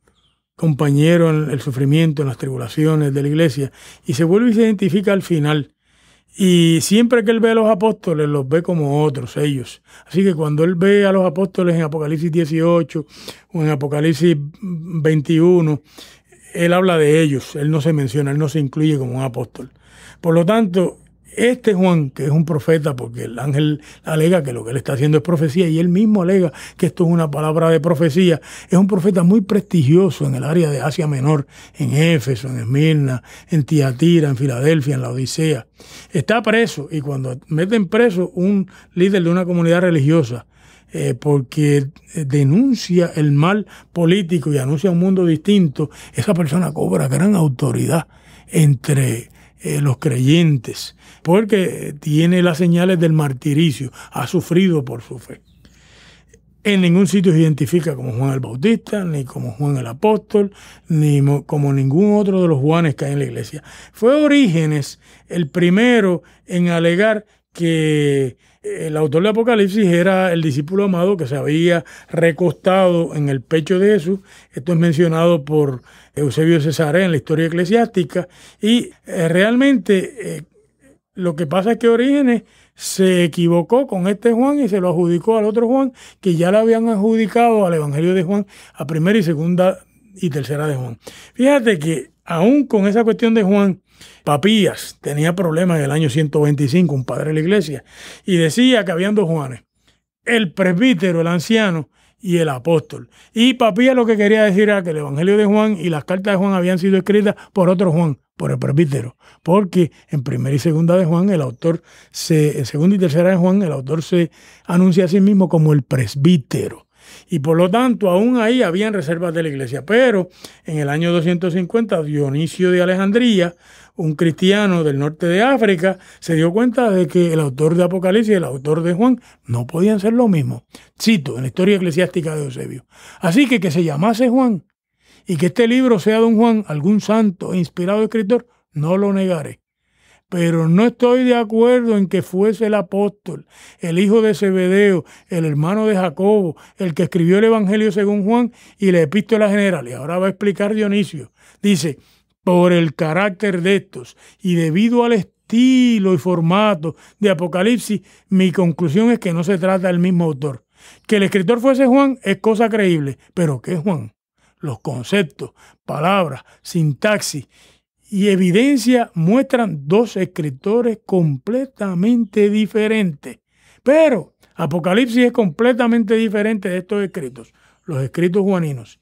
compañero en el sufrimiento, en las tribulaciones de la iglesia, y se vuelve y se identifica al final y siempre que él ve a los apóstoles, los ve como otros, ellos. Así que cuando él ve a los apóstoles en Apocalipsis 18 o en Apocalipsis 21, él habla de ellos, él no se menciona, él no se incluye como un apóstol. Por lo tanto, este Juan, que es un profeta, porque el ángel alega que lo que él está haciendo es profecía, y él mismo alega que esto es una palabra de profecía, es un profeta muy prestigioso en el área de Asia Menor, en Éfeso, en Esmirna, en Tiatira, en Filadelfia, en la Odisea. Está preso, y cuando meten preso un líder de una comunidad religiosa, eh, porque eh, denuncia el mal político y anuncia un mundo distinto, esa persona cobra gran autoridad entre eh, los creyentes, porque tiene las señales del martiricio, ha sufrido por su fe. En ningún sitio se identifica como Juan el Bautista, ni como Juan el Apóstol, ni como ningún otro de los Juanes que hay en la iglesia. Fue Orígenes el primero en alegar que el autor de Apocalipsis era el discípulo amado que se había recostado en el pecho de Jesús. Esto es mencionado por Eusebio César en la historia eclesiástica. Y eh, realmente eh, lo que pasa es que Orígenes se equivocó con este Juan y se lo adjudicó al otro Juan, que ya le habían adjudicado al Evangelio de Juan, a primera y segunda y tercera de Juan. Fíjate que aún con esa cuestión de Juan, Papías tenía problemas en el año 125, un padre de la iglesia, y decía que habían dos Juanes, el presbítero, el anciano y el apóstol. Y Papías lo que quería decir era que el Evangelio de Juan y las cartas de Juan habían sido escritas por otro Juan, por el presbítero, porque en primera y segunda de Juan el autor en segunda y tercera de Juan el autor se anuncia a sí mismo como el presbítero. Y por lo tanto, aún ahí habían reservas de la iglesia. Pero en el año 250, Dionisio de Alejandría, un cristiano del norte de África, se dio cuenta de que el autor de Apocalipsis y el autor de Juan no podían ser lo mismo. Cito en la historia eclesiástica de Eusebio. Así que que se llamase Juan y que este libro sea don Juan, algún santo e inspirado escritor, no lo negaré pero no estoy de acuerdo en que fuese el apóstol, el hijo de Zebedeo, el hermano de Jacobo, el que escribió el Evangelio según Juan y la epístola general. Y ahora va a explicar Dionisio. Dice, por el carácter de estos y debido al estilo y formato de Apocalipsis, mi conclusión es que no se trata del mismo autor. Que el escritor fuese Juan es cosa creíble, pero ¿qué es Juan? Los conceptos, palabras, sintaxis y evidencia muestran dos escritores completamente diferentes. Pero Apocalipsis es completamente diferente de estos escritos, los escritos juaninos.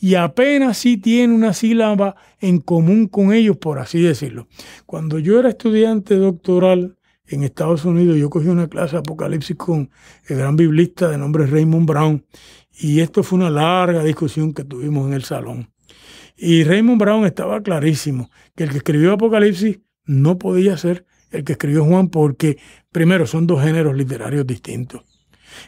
Y apenas sí tiene una sílaba en común con ellos, por así decirlo. Cuando yo era estudiante doctoral en Estados Unidos, yo cogí una clase de Apocalipsis con el gran biblista de nombre Raymond Brown. Y esto fue una larga discusión que tuvimos en el salón. Y Raymond Brown estaba clarísimo que el que escribió Apocalipsis no podía ser el que escribió Juan porque, primero, son dos géneros literarios distintos.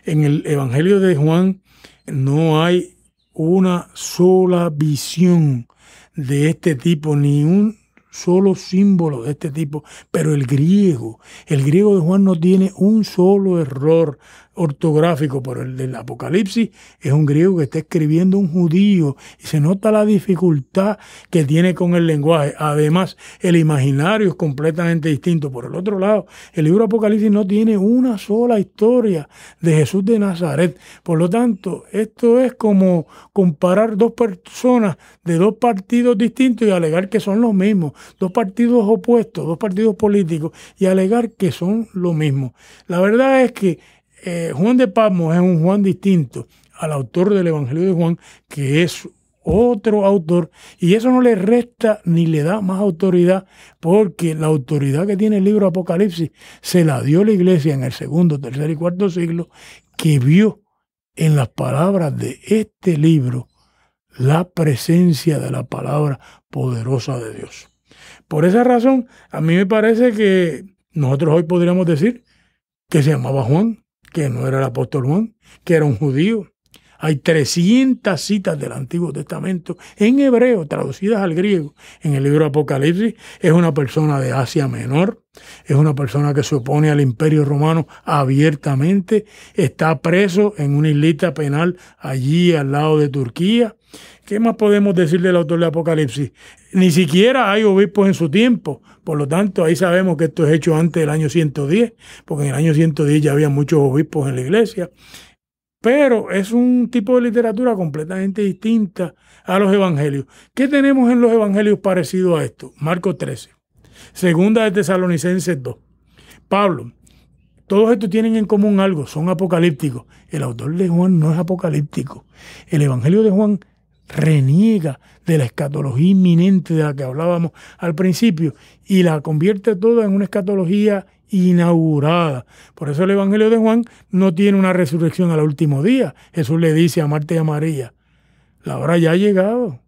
En el Evangelio de Juan no hay una sola visión de este tipo, ni un solo símbolo de este tipo, pero el griego, el griego de Juan no tiene un solo error ortográfico, por el del Apocalipsis es un griego que está escribiendo un judío y se nota la dificultad que tiene con el lenguaje. Además, el imaginario es completamente distinto. Por el otro lado, el libro Apocalipsis no tiene una sola historia de Jesús de Nazaret. Por lo tanto, esto es como comparar dos personas de dos partidos distintos y alegar que son los mismos, dos partidos opuestos, dos partidos políticos y alegar que son lo mismos La verdad es que eh, Juan de Pasmo es un Juan distinto al autor del Evangelio de Juan, que es otro autor, y eso no le resta ni le da más autoridad, porque la autoridad que tiene el libro Apocalipsis se la dio la iglesia en el segundo, tercer y cuarto siglo, que vio en las palabras de este libro la presencia de la palabra poderosa de Dios. Por esa razón, a mí me parece que nosotros hoy podríamos decir que se llamaba Juan, que no era el apóstol Juan, que era un judío. Hay 300 citas del Antiguo Testamento en hebreo, traducidas al griego. En el libro Apocalipsis es una persona de Asia Menor, es una persona que se opone al imperio romano abiertamente, está preso en una islita penal allí al lado de Turquía. ¿Qué más podemos decir del autor de Apocalipsis? Ni siquiera hay obispos en su tiempo, por lo tanto ahí sabemos que esto es hecho antes del año 110, porque en el año 110 ya había muchos obispos en la iglesia pero es un tipo de literatura completamente distinta a los evangelios. ¿Qué tenemos en los evangelios parecido a esto? Marcos 13, segunda de Tesalonicenses 2. Pablo, todos estos tienen en común algo, son apocalípticos. El autor de Juan no es apocalíptico. El evangelio de Juan reniega de la escatología inminente de la que hablábamos al principio y la convierte toda en una escatología inaugurada. Por eso el Evangelio de Juan no tiene una resurrección al último día. Jesús le dice a Marta y a María, la hora ya ha llegado.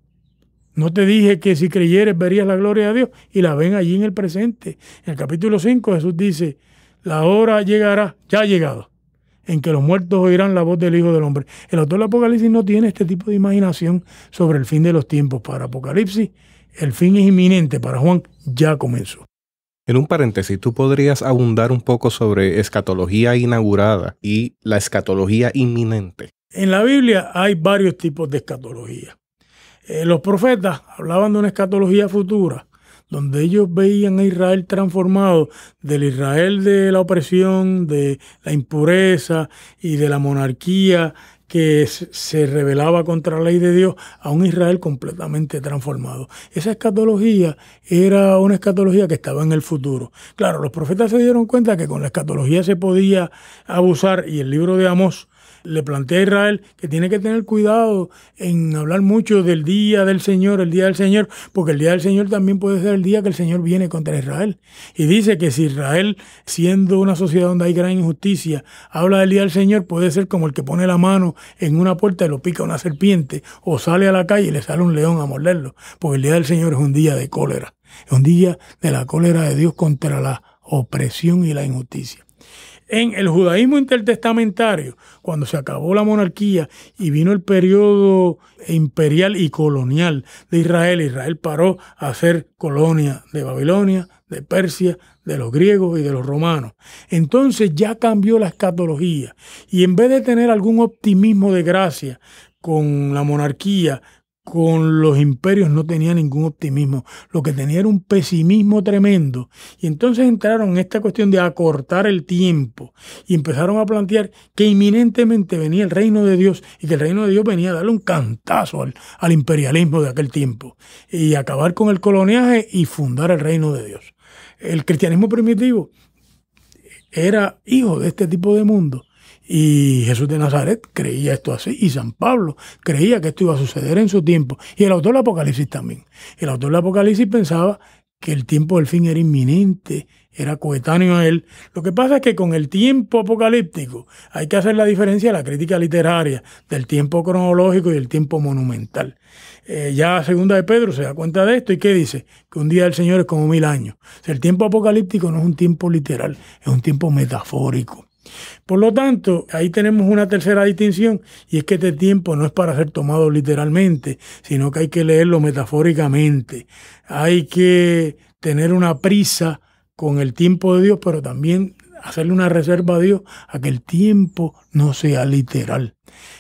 No te dije que si creyeres verías la gloria de Dios y la ven allí en el presente. En el capítulo 5 Jesús dice, la hora llegará, ya ha llegado, en que los muertos oirán la voz del Hijo del Hombre. El autor del Apocalipsis no tiene este tipo de imaginación sobre el fin de los tiempos. Para Apocalipsis, el fin es inminente, para Juan ya comenzó. En un paréntesis, ¿tú podrías abundar un poco sobre escatología inaugurada y la escatología inminente? En la Biblia hay varios tipos de escatología. Eh, los profetas hablaban de una escatología futura, donde ellos veían a Israel transformado del Israel de la opresión, de la impureza y de la monarquía que se rebelaba contra la ley de Dios a un Israel completamente transformado. Esa escatología era una escatología que estaba en el futuro. Claro, los profetas se dieron cuenta que con la escatología se podía abusar y el libro de Amos le plantea a Israel que tiene que tener cuidado en hablar mucho del día del Señor, el día del Señor, porque el día del Señor también puede ser el día que el Señor viene contra Israel. Y dice que si Israel, siendo una sociedad donde hay gran injusticia, habla del día del Señor, puede ser como el que pone la mano en una puerta y lo pica una serpiente, o sale a la calle y le sale un león a morderlo, porque el día del Señor es un día de cólera, es un día de la cólera de Dios contra la opresión y la injusticia en el judaísmo intertestamentario, cuando se acabó la monarquía y vino el periodo imperial y colonial de Israel, Israel paró a ser colonia de Babilonia, de Persia, de los griegos y de los romanos. Entonces ya cambió la escatología y en vez de tener algún optimismo de gracia con la monarquía, con los imperios no tenía ningún optimismo, lo que tenía era un pesimismo tremendo. Y entonces entraron en esta cuestión de acortar el tiempo y empezaron a plantear que inminentemente venía el reino de Dios y que el reino de Dios venía a darle un cantazo al, imperialismo de aquel tiempo y acabar con el coloniaje y fundar el reino de Dios. El cristianismo primitivo era hijo de este tipo de mundo y Jesús de Nazaret creía esto así. Y San Pablo creía que esto iba a suceder en su tiempo. Y el autor del Apocalipsis también. El autor del Apocalipsis pensaba que el tiempo del fin era inminente, era coetáneo a él. Lo que pasa es que con el tiempo apocalíptico hay que hacer la diferencia de la crítica literaria, del tiempo cronológico y el tiempo monumental. Eh, ya segunda de Pedro se da cuenta de esto y ¿qué dice? Que un día del Señor es como mil años. el tiempo apocalíptico no es un tiempo literal, es un tiempo metafórico. Por lo tanto, ahí tenemos una tercera distinción y es que este tiempo no es para ser tomado literalmente, sino que hay que leerlo metafóricamente. Hay que tener una prisa con el tiempo de Dios, pero también hacerle una reserva a Dios a que el tiempo no sea literal.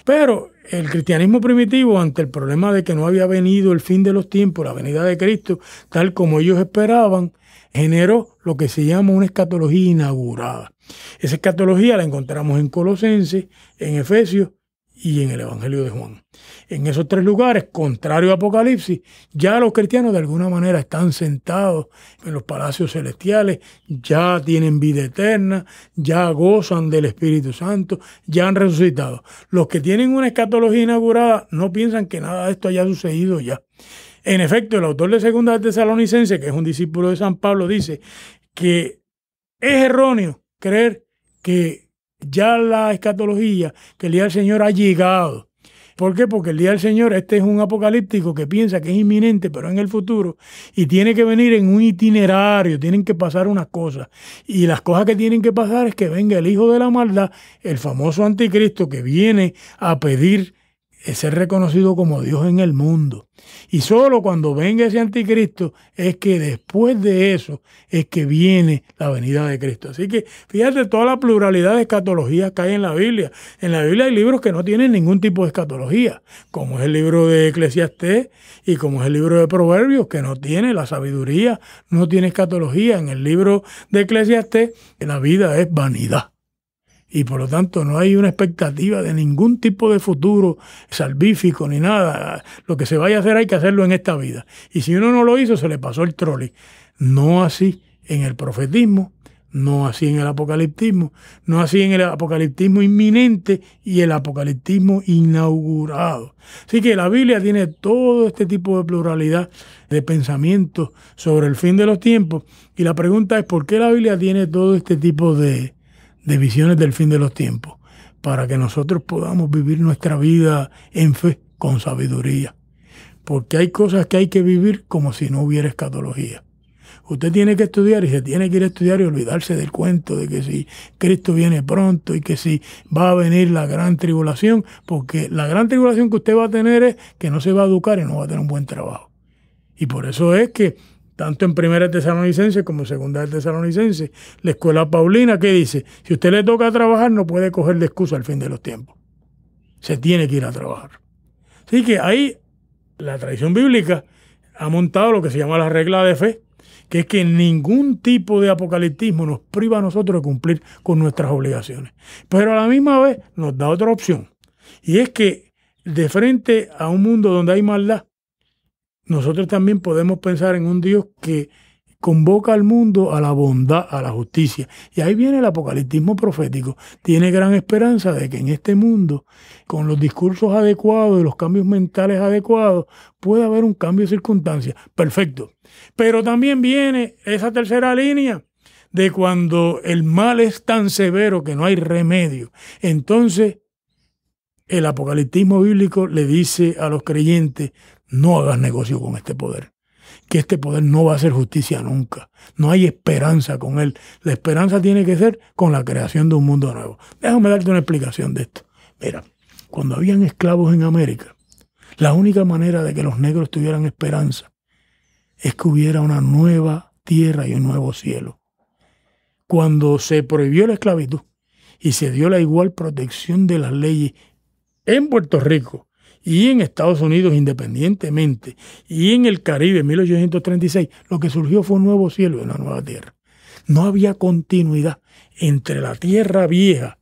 Pero el cristianismo primitivo, ante el problema de que no había venido el fin de los tiempos, la venida de Cristo, tal como ellos esperaban, generó lo que se llama una escatología inaugurada. Esa escatología la encontramos en Colosenses, en Efesios y en el Evangelio de Juan. En esos tres lugares, contrario a Apocalipsis, ya los cristianos de alguna manera están sentados en los palacios celestiales, ya tienen vida eterna, ya gozan del Espíritu Santo, ya han resucitado. Los que tienen una escatología inaugurada no piensan que nada de esto haya sucedido ya. En efecto, el autor de Segunda de Tesalonicense, que es un discípulo de San Pablo, dice que es erróneo creer que ya la escatología, que el día del Señor ha llegado. ¿Por qué? Porque el día del Señor, este es un apocalíptico que piensa que es inminente, pero en el futuro, y tiene que venir en un itinerario, tienen que pasar unas cosas. Y las cosas que tienen que pasar es que venga el Hijo de la Maldad, el famoso anticristo que viene a pedir es ser reconocido como Dios en el mundo. Y solo cuando venga ese anticristo es que después de eso es que viene la venida de Cristo. Así que fíjate toda la pluralidad de escatologías que hay en la Biblia. En la Biblia hay libros que no tienen ningún tipo de escatología, como es el libro de Eclesiastés y como es el libro de Proverbios, que no tiene la sabiduría, no tiene escatología. En el libro de Eclesiastés la vida es vanidad y por lo tanto no hay una expectativa de ningún tipo de futuro salvífico ni nada. Lo que se vaya a hacer hay que hacerlo en esta vida. Y si uno no lo hizo, se le pasó el trolley. No así en el profetismo, no así en el apocaliptismo, no así en el apocaliptismo inminente y el apocaliptismo inaugurado. Así que la Biblia tiene todo este tipo de pluralidad de pensamientos sobre el fin de los tiempos y la pregunta es por qué la Biblia tiene todo este tipo de de visiones del fin de los tiempos, para que nosotros podamos vivir nuestra vida en fe con sabiduría. Porque hay cosas que hay que vivir como si no hubiera escatología. Usted tiene que estudiar y se tiene que ir a estudiar y olvidarse del cuento de que si Cristo viene pronto y que si va a venir la gran tribulación, porque la gran tribulación que usted va a tener es que no se va a educar y no va a tener un buen trabajo. Y por eso es que tanto en primera tesalonicense como en segunda tesalonicense, la escuela paulina que dice, si usted le toca trabajar no puede coger la excusa al fin de los tiempos. Se tiene que ir a trabajar. Así que ahí la tradición bíblica ha montado lo que se llama la regla de fe, que es que ningún tipo de apocaliptismo nos priva a nosotros de cumplir con nuestras obligaciones. Pero a la misma vez nos da otra opción, y es que de frente a un mundo donde hay maldad, nosotros también podemos pensar en un Dios que convoca al mundo a la bondad, a la justicia. Y ahí viene el apocaliptismo profético. Tiene gran esperanza de que en este mundo, con los discursos adecuados y los cambios mentales adecuados, pueda haber un cambio de circunstancias. Perfecto. Pero también viene esa tercera línea de cuando el mal es tan severo que no hay remedio. Entonces, el apocaliptismo bíblico le dice a los creyentes, no hagas negocio con este poder, que este poder no va a hacer justicia nunca, no hay esperanza con él, la esperanza tiene que ser con la creación de un mundo nuevo. Déjame darte una explicación de esto. Mira, cuando habían esclavos en América, la única manera de que los negros tuvieran esperanza es que hubiera una nueva tierra y un nuevo cielo. Cuando se prohibió la esclavitud y se dio la igual protección de las leyes en Puerto Rico y en Estados Unidos independientemente y en el Caribe en 1836, lo que surgió fue un nuevo cielo y una nueva tierra. No había continuidad entre la tierra vieja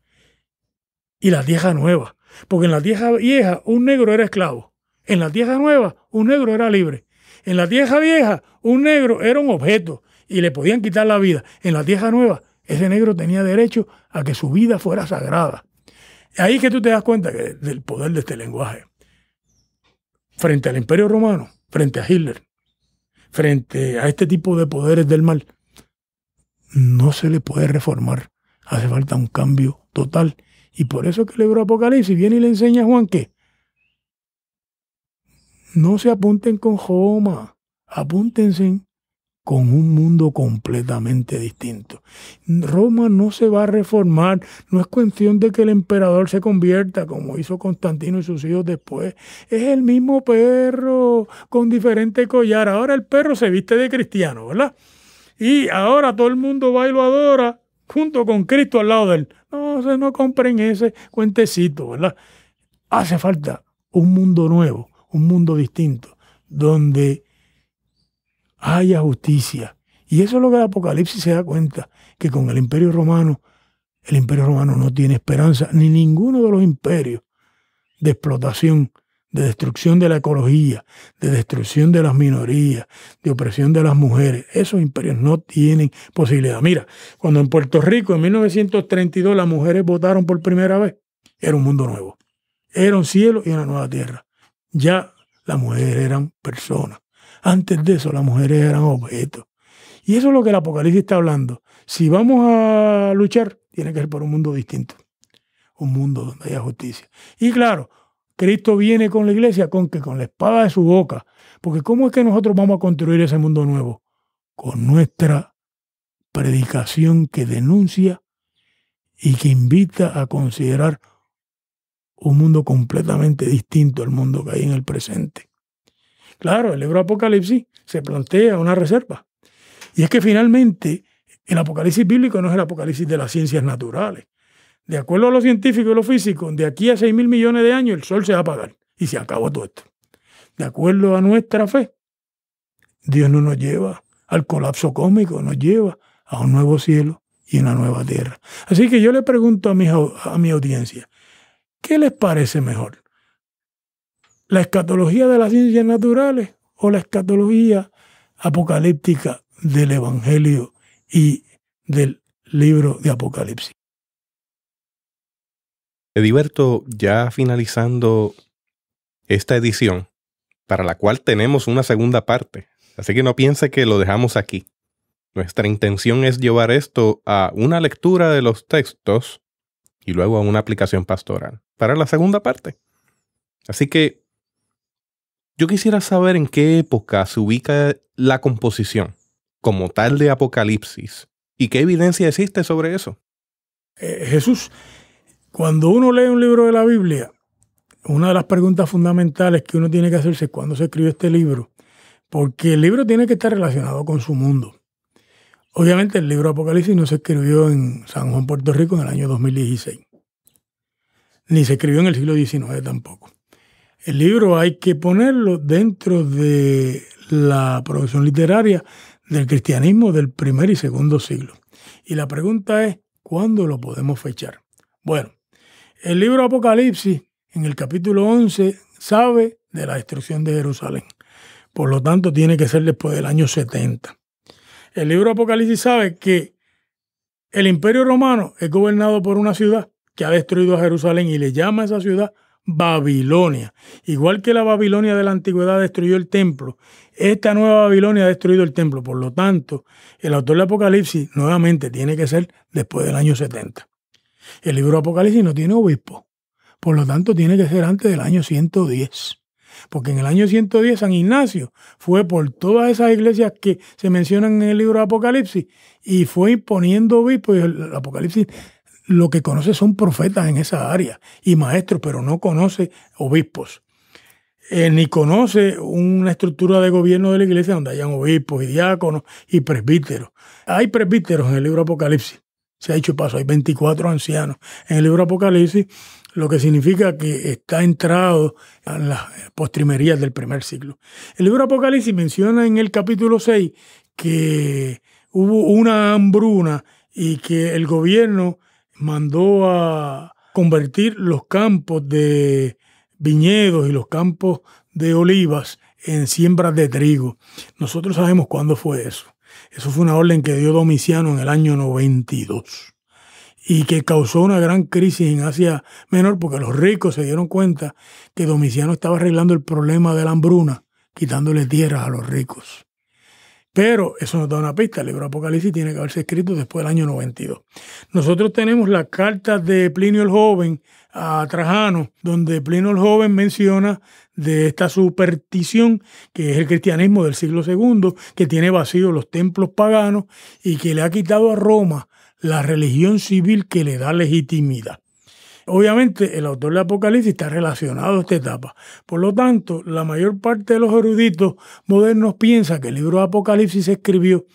y la tierra nueva, porque en la tierra vieja un negro era esclavo, en la tierra nueva un negro era libre, en la tierra vieja un negro era un objeto y le podían quitar la vida, en la tierra nueva ese negro tenía derecho a que su vida fuera sagrada. Ahí es que tú te das cuenta del poder de este lenguaje frente al Imperio Romano, frente a Hitler, frente a este tipo de poderes del mal, no se le puede reformar. Hace falta un cambio total. Y por eso que el libro Apocalipsis viene y le enseña a Juan que no se apunten con Joma, apúntense con un mundo completamente distinto. Roma no se va a reformar, no es cuestión de que el emperador se convierta como hizo Constantino y sus hijos después. Es el mismo perro con diferente collar. Ahora el perro se viste de cristiano, ¿verdad? Y ahora todo el mundo va y lo adora junto con Cristo al lado de No, se no compren ese cuentecito, ¿verdad? Hace falta un mundo nuevo, un mundo distinto, donde haya justicia. Y eso es lo que el Apocalipsis se da cuenta, que con el imperio romano, el imperio romano no tiene esperanza, ni ninguno de los imperios de explotación, de destrucción de la ecología, de destrucción de las minorías, de opresión de las mujeres. Esos imperios no tienen posibilidad. Mira, cuando en Puerto Rico en 1932 las mujeres votaron por primera vez, era un mundo nuevo. Era un cielo y una nueva tierra. Ya las mujeres eran personas. Antes de eso las mujeres eran objetos. Y eso es lo que el Apocalipsis está hablando. Si vamos a luchar, tiene que ser por un mundo distinto. Un mundo donde haya justicia. Y claro, Cristo viene con la iglesia con que con la espada de su boca. Porque ¿cómo es que nosotros vamos a construir ese mundo nuevo? Con nuestra predicación que denuncia y que invita a considerar un mundo completamente distinto al mundo que hay en el presente. Claro, el libro Apocalipsis se plantea una reserva. Y es que finalmente el apocalipsis bíblico no es el apocalipsis de las ciencias naturales. De acuerdo a lo científico, y lo físico, de aquí a 6 mil millones de años el sol se va a apagar y se acabó todo esto. De acuerdo a nuestra fe, Dios no nos lleva al colapso cósmico, nos lleva a un nuevo cielo y una nueva tierra. Así que yo le pregunto a mi, a mi audiencia, ¿qué les parece mejor? la escatología de las ciencias naturales o la escatología apocalíptica del Evangelio y del libro de Apocalipsis. Ediberto, ya finalizando esta edición, para la cual tenemos una segunda parte, así que no piense que lo dejamos aquí. Nuestra intención es llevar esto a una lectura de los textos y luego a una aplicación pastoral para la segunda parte. Así que yo quisiera saber en qué época se ubica la composición como tal de Apocalipsis y qué evidencia existe sobre eso. Eh, Jesús, cuando uno lee un libro de la Biblia, una de las preguntas fundamentales que uno tiene que hacerse es cuándo se escribió este libro, porque el libro tiene que estar relacionado con su mundo. Obviamente el libro Apocalipsis no se escribió en San Juan, Puerto Rico en el año 2016, ni se escribió en el siglo XIX tampoco. El libro hay que ponerlo dentro de la producción literaria del cristianismo del primer y segundo siglo. Y la pregunta es, ¿cuándo lo podemos fechar? Bueno, el libro Apocalipsis, en el capítulo 11, sabe de la destrucción de Jerusalén. Por lo tanto, tiene que ser después del año 70. El libro Apocalipsis sabe que el imperio romano es gobernado por una ciudad que ha destruido a Jerusalén y le llama a esa ciudad Babilonia. Igual que la Babilonia de la antigüedad destruyó el templo, esta nueva Babilonia ha destruido el templo. Por lo tanto, el autor del Apocalipsis nuevamente tiene que ser después del año 70. El libro de Apocalipsis no tiene obispo. Por lo tanto, tiene que ser antes del año 110. Porque en el año 110 San Ignacio fue por todas esas iglesias que se mencionan en el libro de Apocalipsis y fue imponiendo obispo Y el Apocalipsis lo que conoce son profetas en esa área y maestros, pero no conoce obispos. Eh, ni conoce una estructura de gobierno de la iglesia donde hayan obispos y diáconos y presbíteros. Hay presbíteros en el libro Apocalipsis, se ha hecho paso, hay 24 ancianos en el libro Apocalipsis, lo que significa que está entrado en las postrimerías del primer siglo. El libro Apocalipsis menciona en el capítulo 6 que hubo una hambruna y que el gobierno mandó a convertir los campos de viñedos y los campos de olivas en siembras de trigo. Nosotros sabemos cuándo fue eso. Eso fue una orden que dio Domiciano en el año 92 y que causó una gran crisis en Asia Menor porque los ricos se dieron cuenta que Domiciano estaba arreglando el problema de la hambruna, quitándole tierras a los ricos. Pero eso nos da una pista, el libro Apocalipsis tiene que haberse escrito después del año 92. Nosotros tenemos las carta de Plinio el Joven a Trajano, donde Plinio el Joven menciona de esta superstición que es el cristianismo del siglo II, que tiene vacío los templos paganos y que le ha quitado a Roma la religión civil que le da legitimidad. Obviamente el autor de Apocalipsis está relacionado a esta etapa. Por lo tanto, la mayor parte de los eruditos modernos piensa que el libro de Apocalipsis se escribió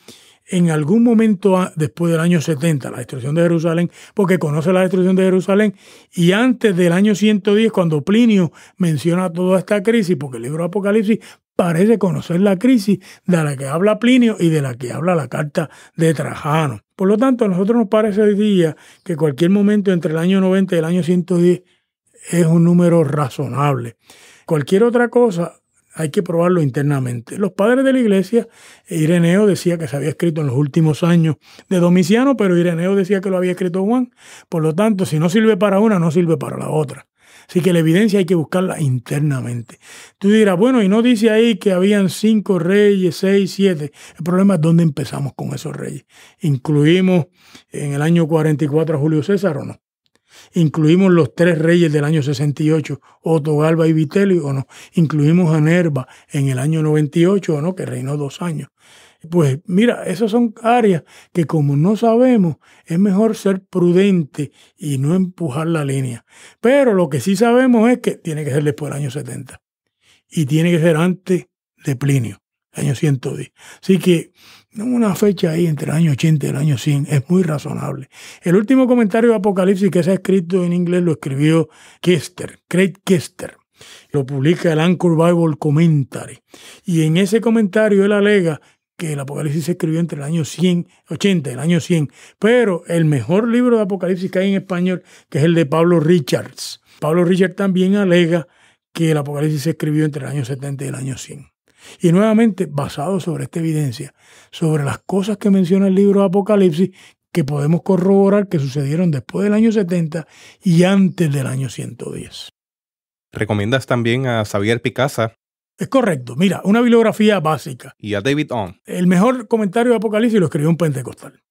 en algún momento después del año 70, la destrucción de Jerusalén, porque conoce la destrucción de Jerusalén, y antes del año 110, cuando Plinio menciona toda esta crisis, porque el libro de Apocalipsis parece conocer la crisis de la que habla Plinio y de la que habla la carta de Trajano. Por lo tanto, a nosotros nos parece hoy que cualquier momento entre el año 90 y el año 110 es un número razonable. Cualquier otra cosa hay que probarlo internamente. Los padres de la iglesia, Ireneo decía que se había escrito en los últimos años de Domiciano, pero Ireneo decía que lo había escrito Juan. Por lo tanto, si no sirve para una, no sirve para la otra. Así que la evidencia hay que buscarla internamente. Tú dirás, bueno, y no dice ahí que habían cinco reyes, seis, siete. El problema es dónde empezamos con esos reyes. ¿Incluimos en el año 44 a Julio César o no? ¿Incluimos los tres reyes del año 68, Otto, Galba y Vitelio o no? ¿Incluimos a Nerva en el año 98 o no, que reinó dos años? Pues mira, esas son áreas que como no sabemos, es mejor ser prudente y no empujar la línea. Pero lo que sí sabemos es que tiene que ser después del año 70 y tiene que ser antes de Plinio, año 110. Así que una fecha ahí entre el año 80 y el año 100 es muy razonable. El último comentario de Apocalipsis que se ha escrito en inglés lo escribió Kester, Craig Kester. Lo publica el Anchor Bible Commentary. Y en ese comentario él alega que el Apocalipsis se escribió entre el año 100, 80 y el año 100, pero el mejor libro de Apocalipsis que hay en español, que es el de Pablo Richards. Pablo Richards también alega que el Apocalipsis se escribió entre el año 70 y el año 100. Y nuevamente, basado sobre esta evidencia, sobre las cosas que menciona el libro de Apocalipsis, que podemos corroborar que sucedieron después del año 70 y antes del año 110. Recomiendas también a Xavier Picasa, es correcto. Mira, una bibliografía básica. Y a David On. El mejor comentario de Apocalipsis lo escribió un pentecostal.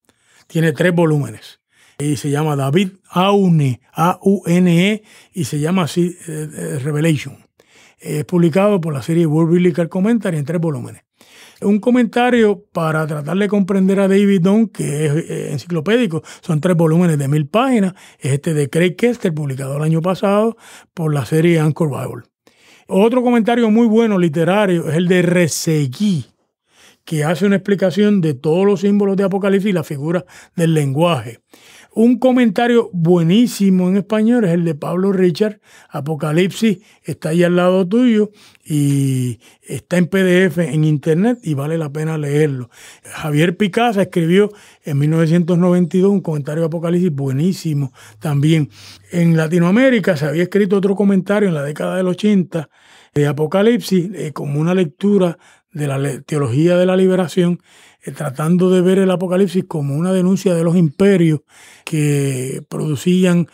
Tiene tres volúmenes. Y se llama David Aune, A-U-N-E, y se llama así eh, eh, Revelation. Es publicado por la serie World Biblical Commentary en tres volúmenes. Un comentario para tratar de comprender a David Don, que es eh, enciclopédico, son tres volúmenes de mil páginas. Es este de Craig Kester, publicado el año pasado por la serie Anchor Bible. Otro comentario muy bueno literario es el de Reseguí, que hace una explicación de todos los símbolos de Apocalipsis y la figura del lenguaje. Un comentario buenísimo en español es el de Pablo Richard, Apocalipsis, está ahí al lado tuyo y está en PDF en internet y vale la pena leerlo. Javier Picasa escribió en 1992 un comentario de Apocalipsis buenísimo también. En Latinoamérica se había escrito otro comentario en la década del 80 de Apocalipsis eh, como una lectura de la teología de la liberación, eh, tratando de ver el Apocalipsis como una denuncia de los imperios que producían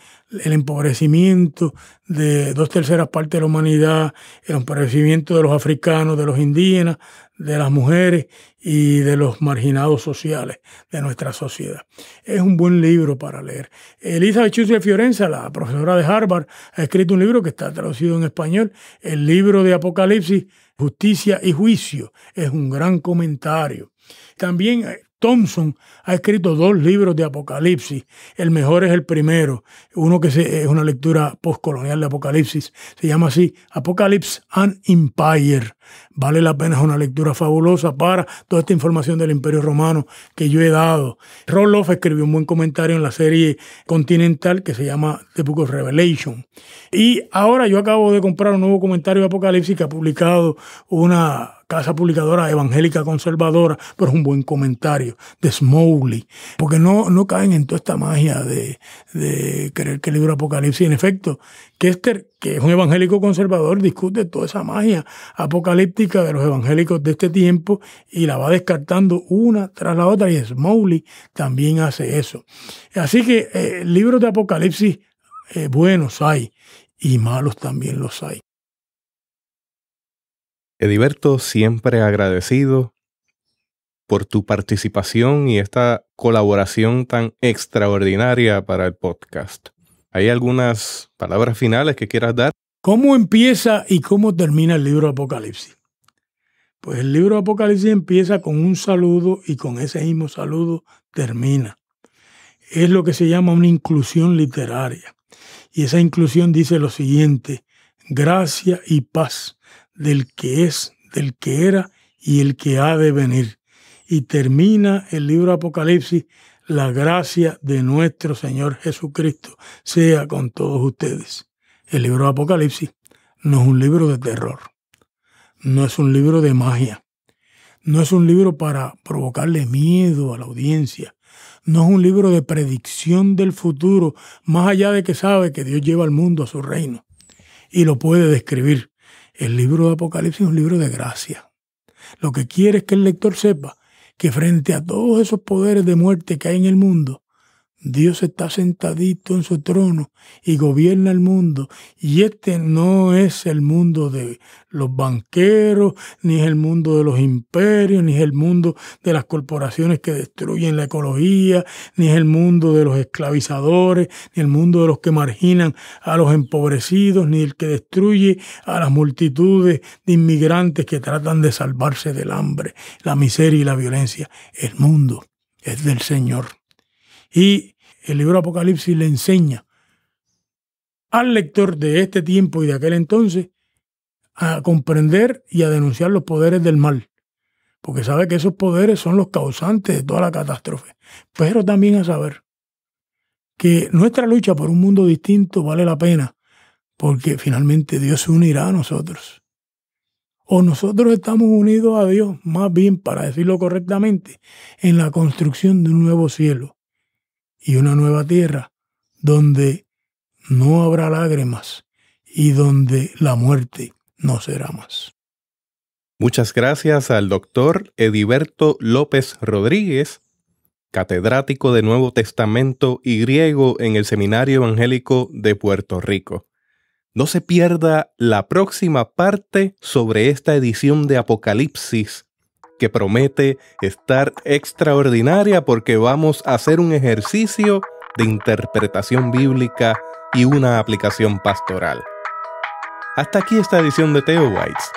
el empobrecimiento de dos terceras partes de la humanidad, el empobrecimiento de los africanos, de los indígenas, de las mujeres y de los marginados sociales de nuestra sociedad. Es un buen libro para leer. Elizabeth Schuster Fiorenza, la profesora de Harvard, ha escrito un libro que está traducido en español, el libro de Apocalipsis, Justicia y Juicio. Es un gran comentario. También eh, Thompson ha escrito dos libros de Apocalipsis. El mejor es el primero, uno que es una lectura postcolonial de Apocalipsis. Se llama así Apocalypse and Empire. Vale la pena, es una lectura fabulosa para toda esta información del Imperio Romano que yo he dado. Roloff escribió un buen comentario en la serie continental que se llama The Book of Revelation. Y ahora yo acabo de comprar un nuevo comentario de Apocalipsis que ha publicado una casa publicadora evangélica conservadora, pero es un buen comentario de Smowley, porque no, no caen en toda esta magia de, creer que el libro Apocalipsis, en efecto, Kester, que es un evangélico conservador, discute toda esa magia apocalíptica de los evangélicos de este tiempo y la va descartando una tras la otra, y Smowley también hace eso. Así que eh, libros de Apocalipsis eh, buenos hay y malos también los hay. Ediberto, siempre agradecido por tu participación y esta colaboración tan extraordinaria para el podcast. ¿Hay algunas palabras finales que quieras dar? ¿Cómo empieza y cómo termina el libro Apocalipsis? Pues el libro Apocalipsis empieza con un saludo y con ese mismo saludo termina. Es lo que se llama una inclusión literaria. Y esa inclusión dice lo siguiente, gracia y paz del que es, del que era y el que ha de venir. Y termina el libro Apocalipsis, la gracia de nuestro Señor Jesucristo sea con todos ustedes. El libro Apocalipsis no es un libro de terror, no es un libro de magia, no es un libro para provocarle miedo a la audiencia, no es un libro de predicción del futuro, más allá de que sabe que Dios lleva al mundo a su reino y lo puede describir. El libro de Apocalipsis es un libro de gracia. Lo que quiere es que el lector sepa que frente a todos esos poderes de muerte que hay en el mundo, Dios está sentadito en su trono y gobierna el mundo. Y este no es el mundo de los banqueros, ni es el mundo de los imperios, ni es el mundo de las corporaciones que destruyen la ecología, ni es el mundo de los esclavizadores, ni el mundo de los que marginan a los empobrecidos, ni el que destruye a las multitudes de inmigrantes que tratan de salvarse del hambre, la miseria y la violencia. El mundo es del Señor. Y el libro Apocalipsis le enseña al lector de este tiempo y de aquel entonces a comprender y a denunciar los poderes del mal, porque sabe que esos poderes son los causantes de toda la catástrofe, pero también a saber que nuestra lucha por un mundo distinto vale la pena, porque finalmente Dios se unirá a nosotros. O nosotros estamos unidos a Dios, más bien para decirlo correctamente, en la construcción de un nuevo cielo y una nueva tierra donde no habrá lágrimas y donde la muerte no será más. Muchas gracias al doctor Ediberto López Rodríguez, catedrático de Nuevo Testamento y griego en el Seminario Evangélico de Puerto Rico. No se pierda la próxima parte sobre esta edición de Apocalipsis que promete estar extraordinaria porque vamos a hacer un ejercicio de interpretación bíblica y una aplicación pastoral. Hasta aquí esta edición de Teo Whites.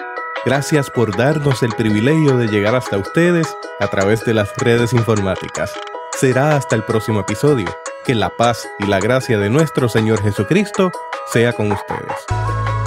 Gracias por darnos el privilegio de llegar hasta ustedes a través de las redes informáticas. Será hasta el próximo episodio. Que la paz y la gracia de nuestro Señor Jesucristo sea con ustedes.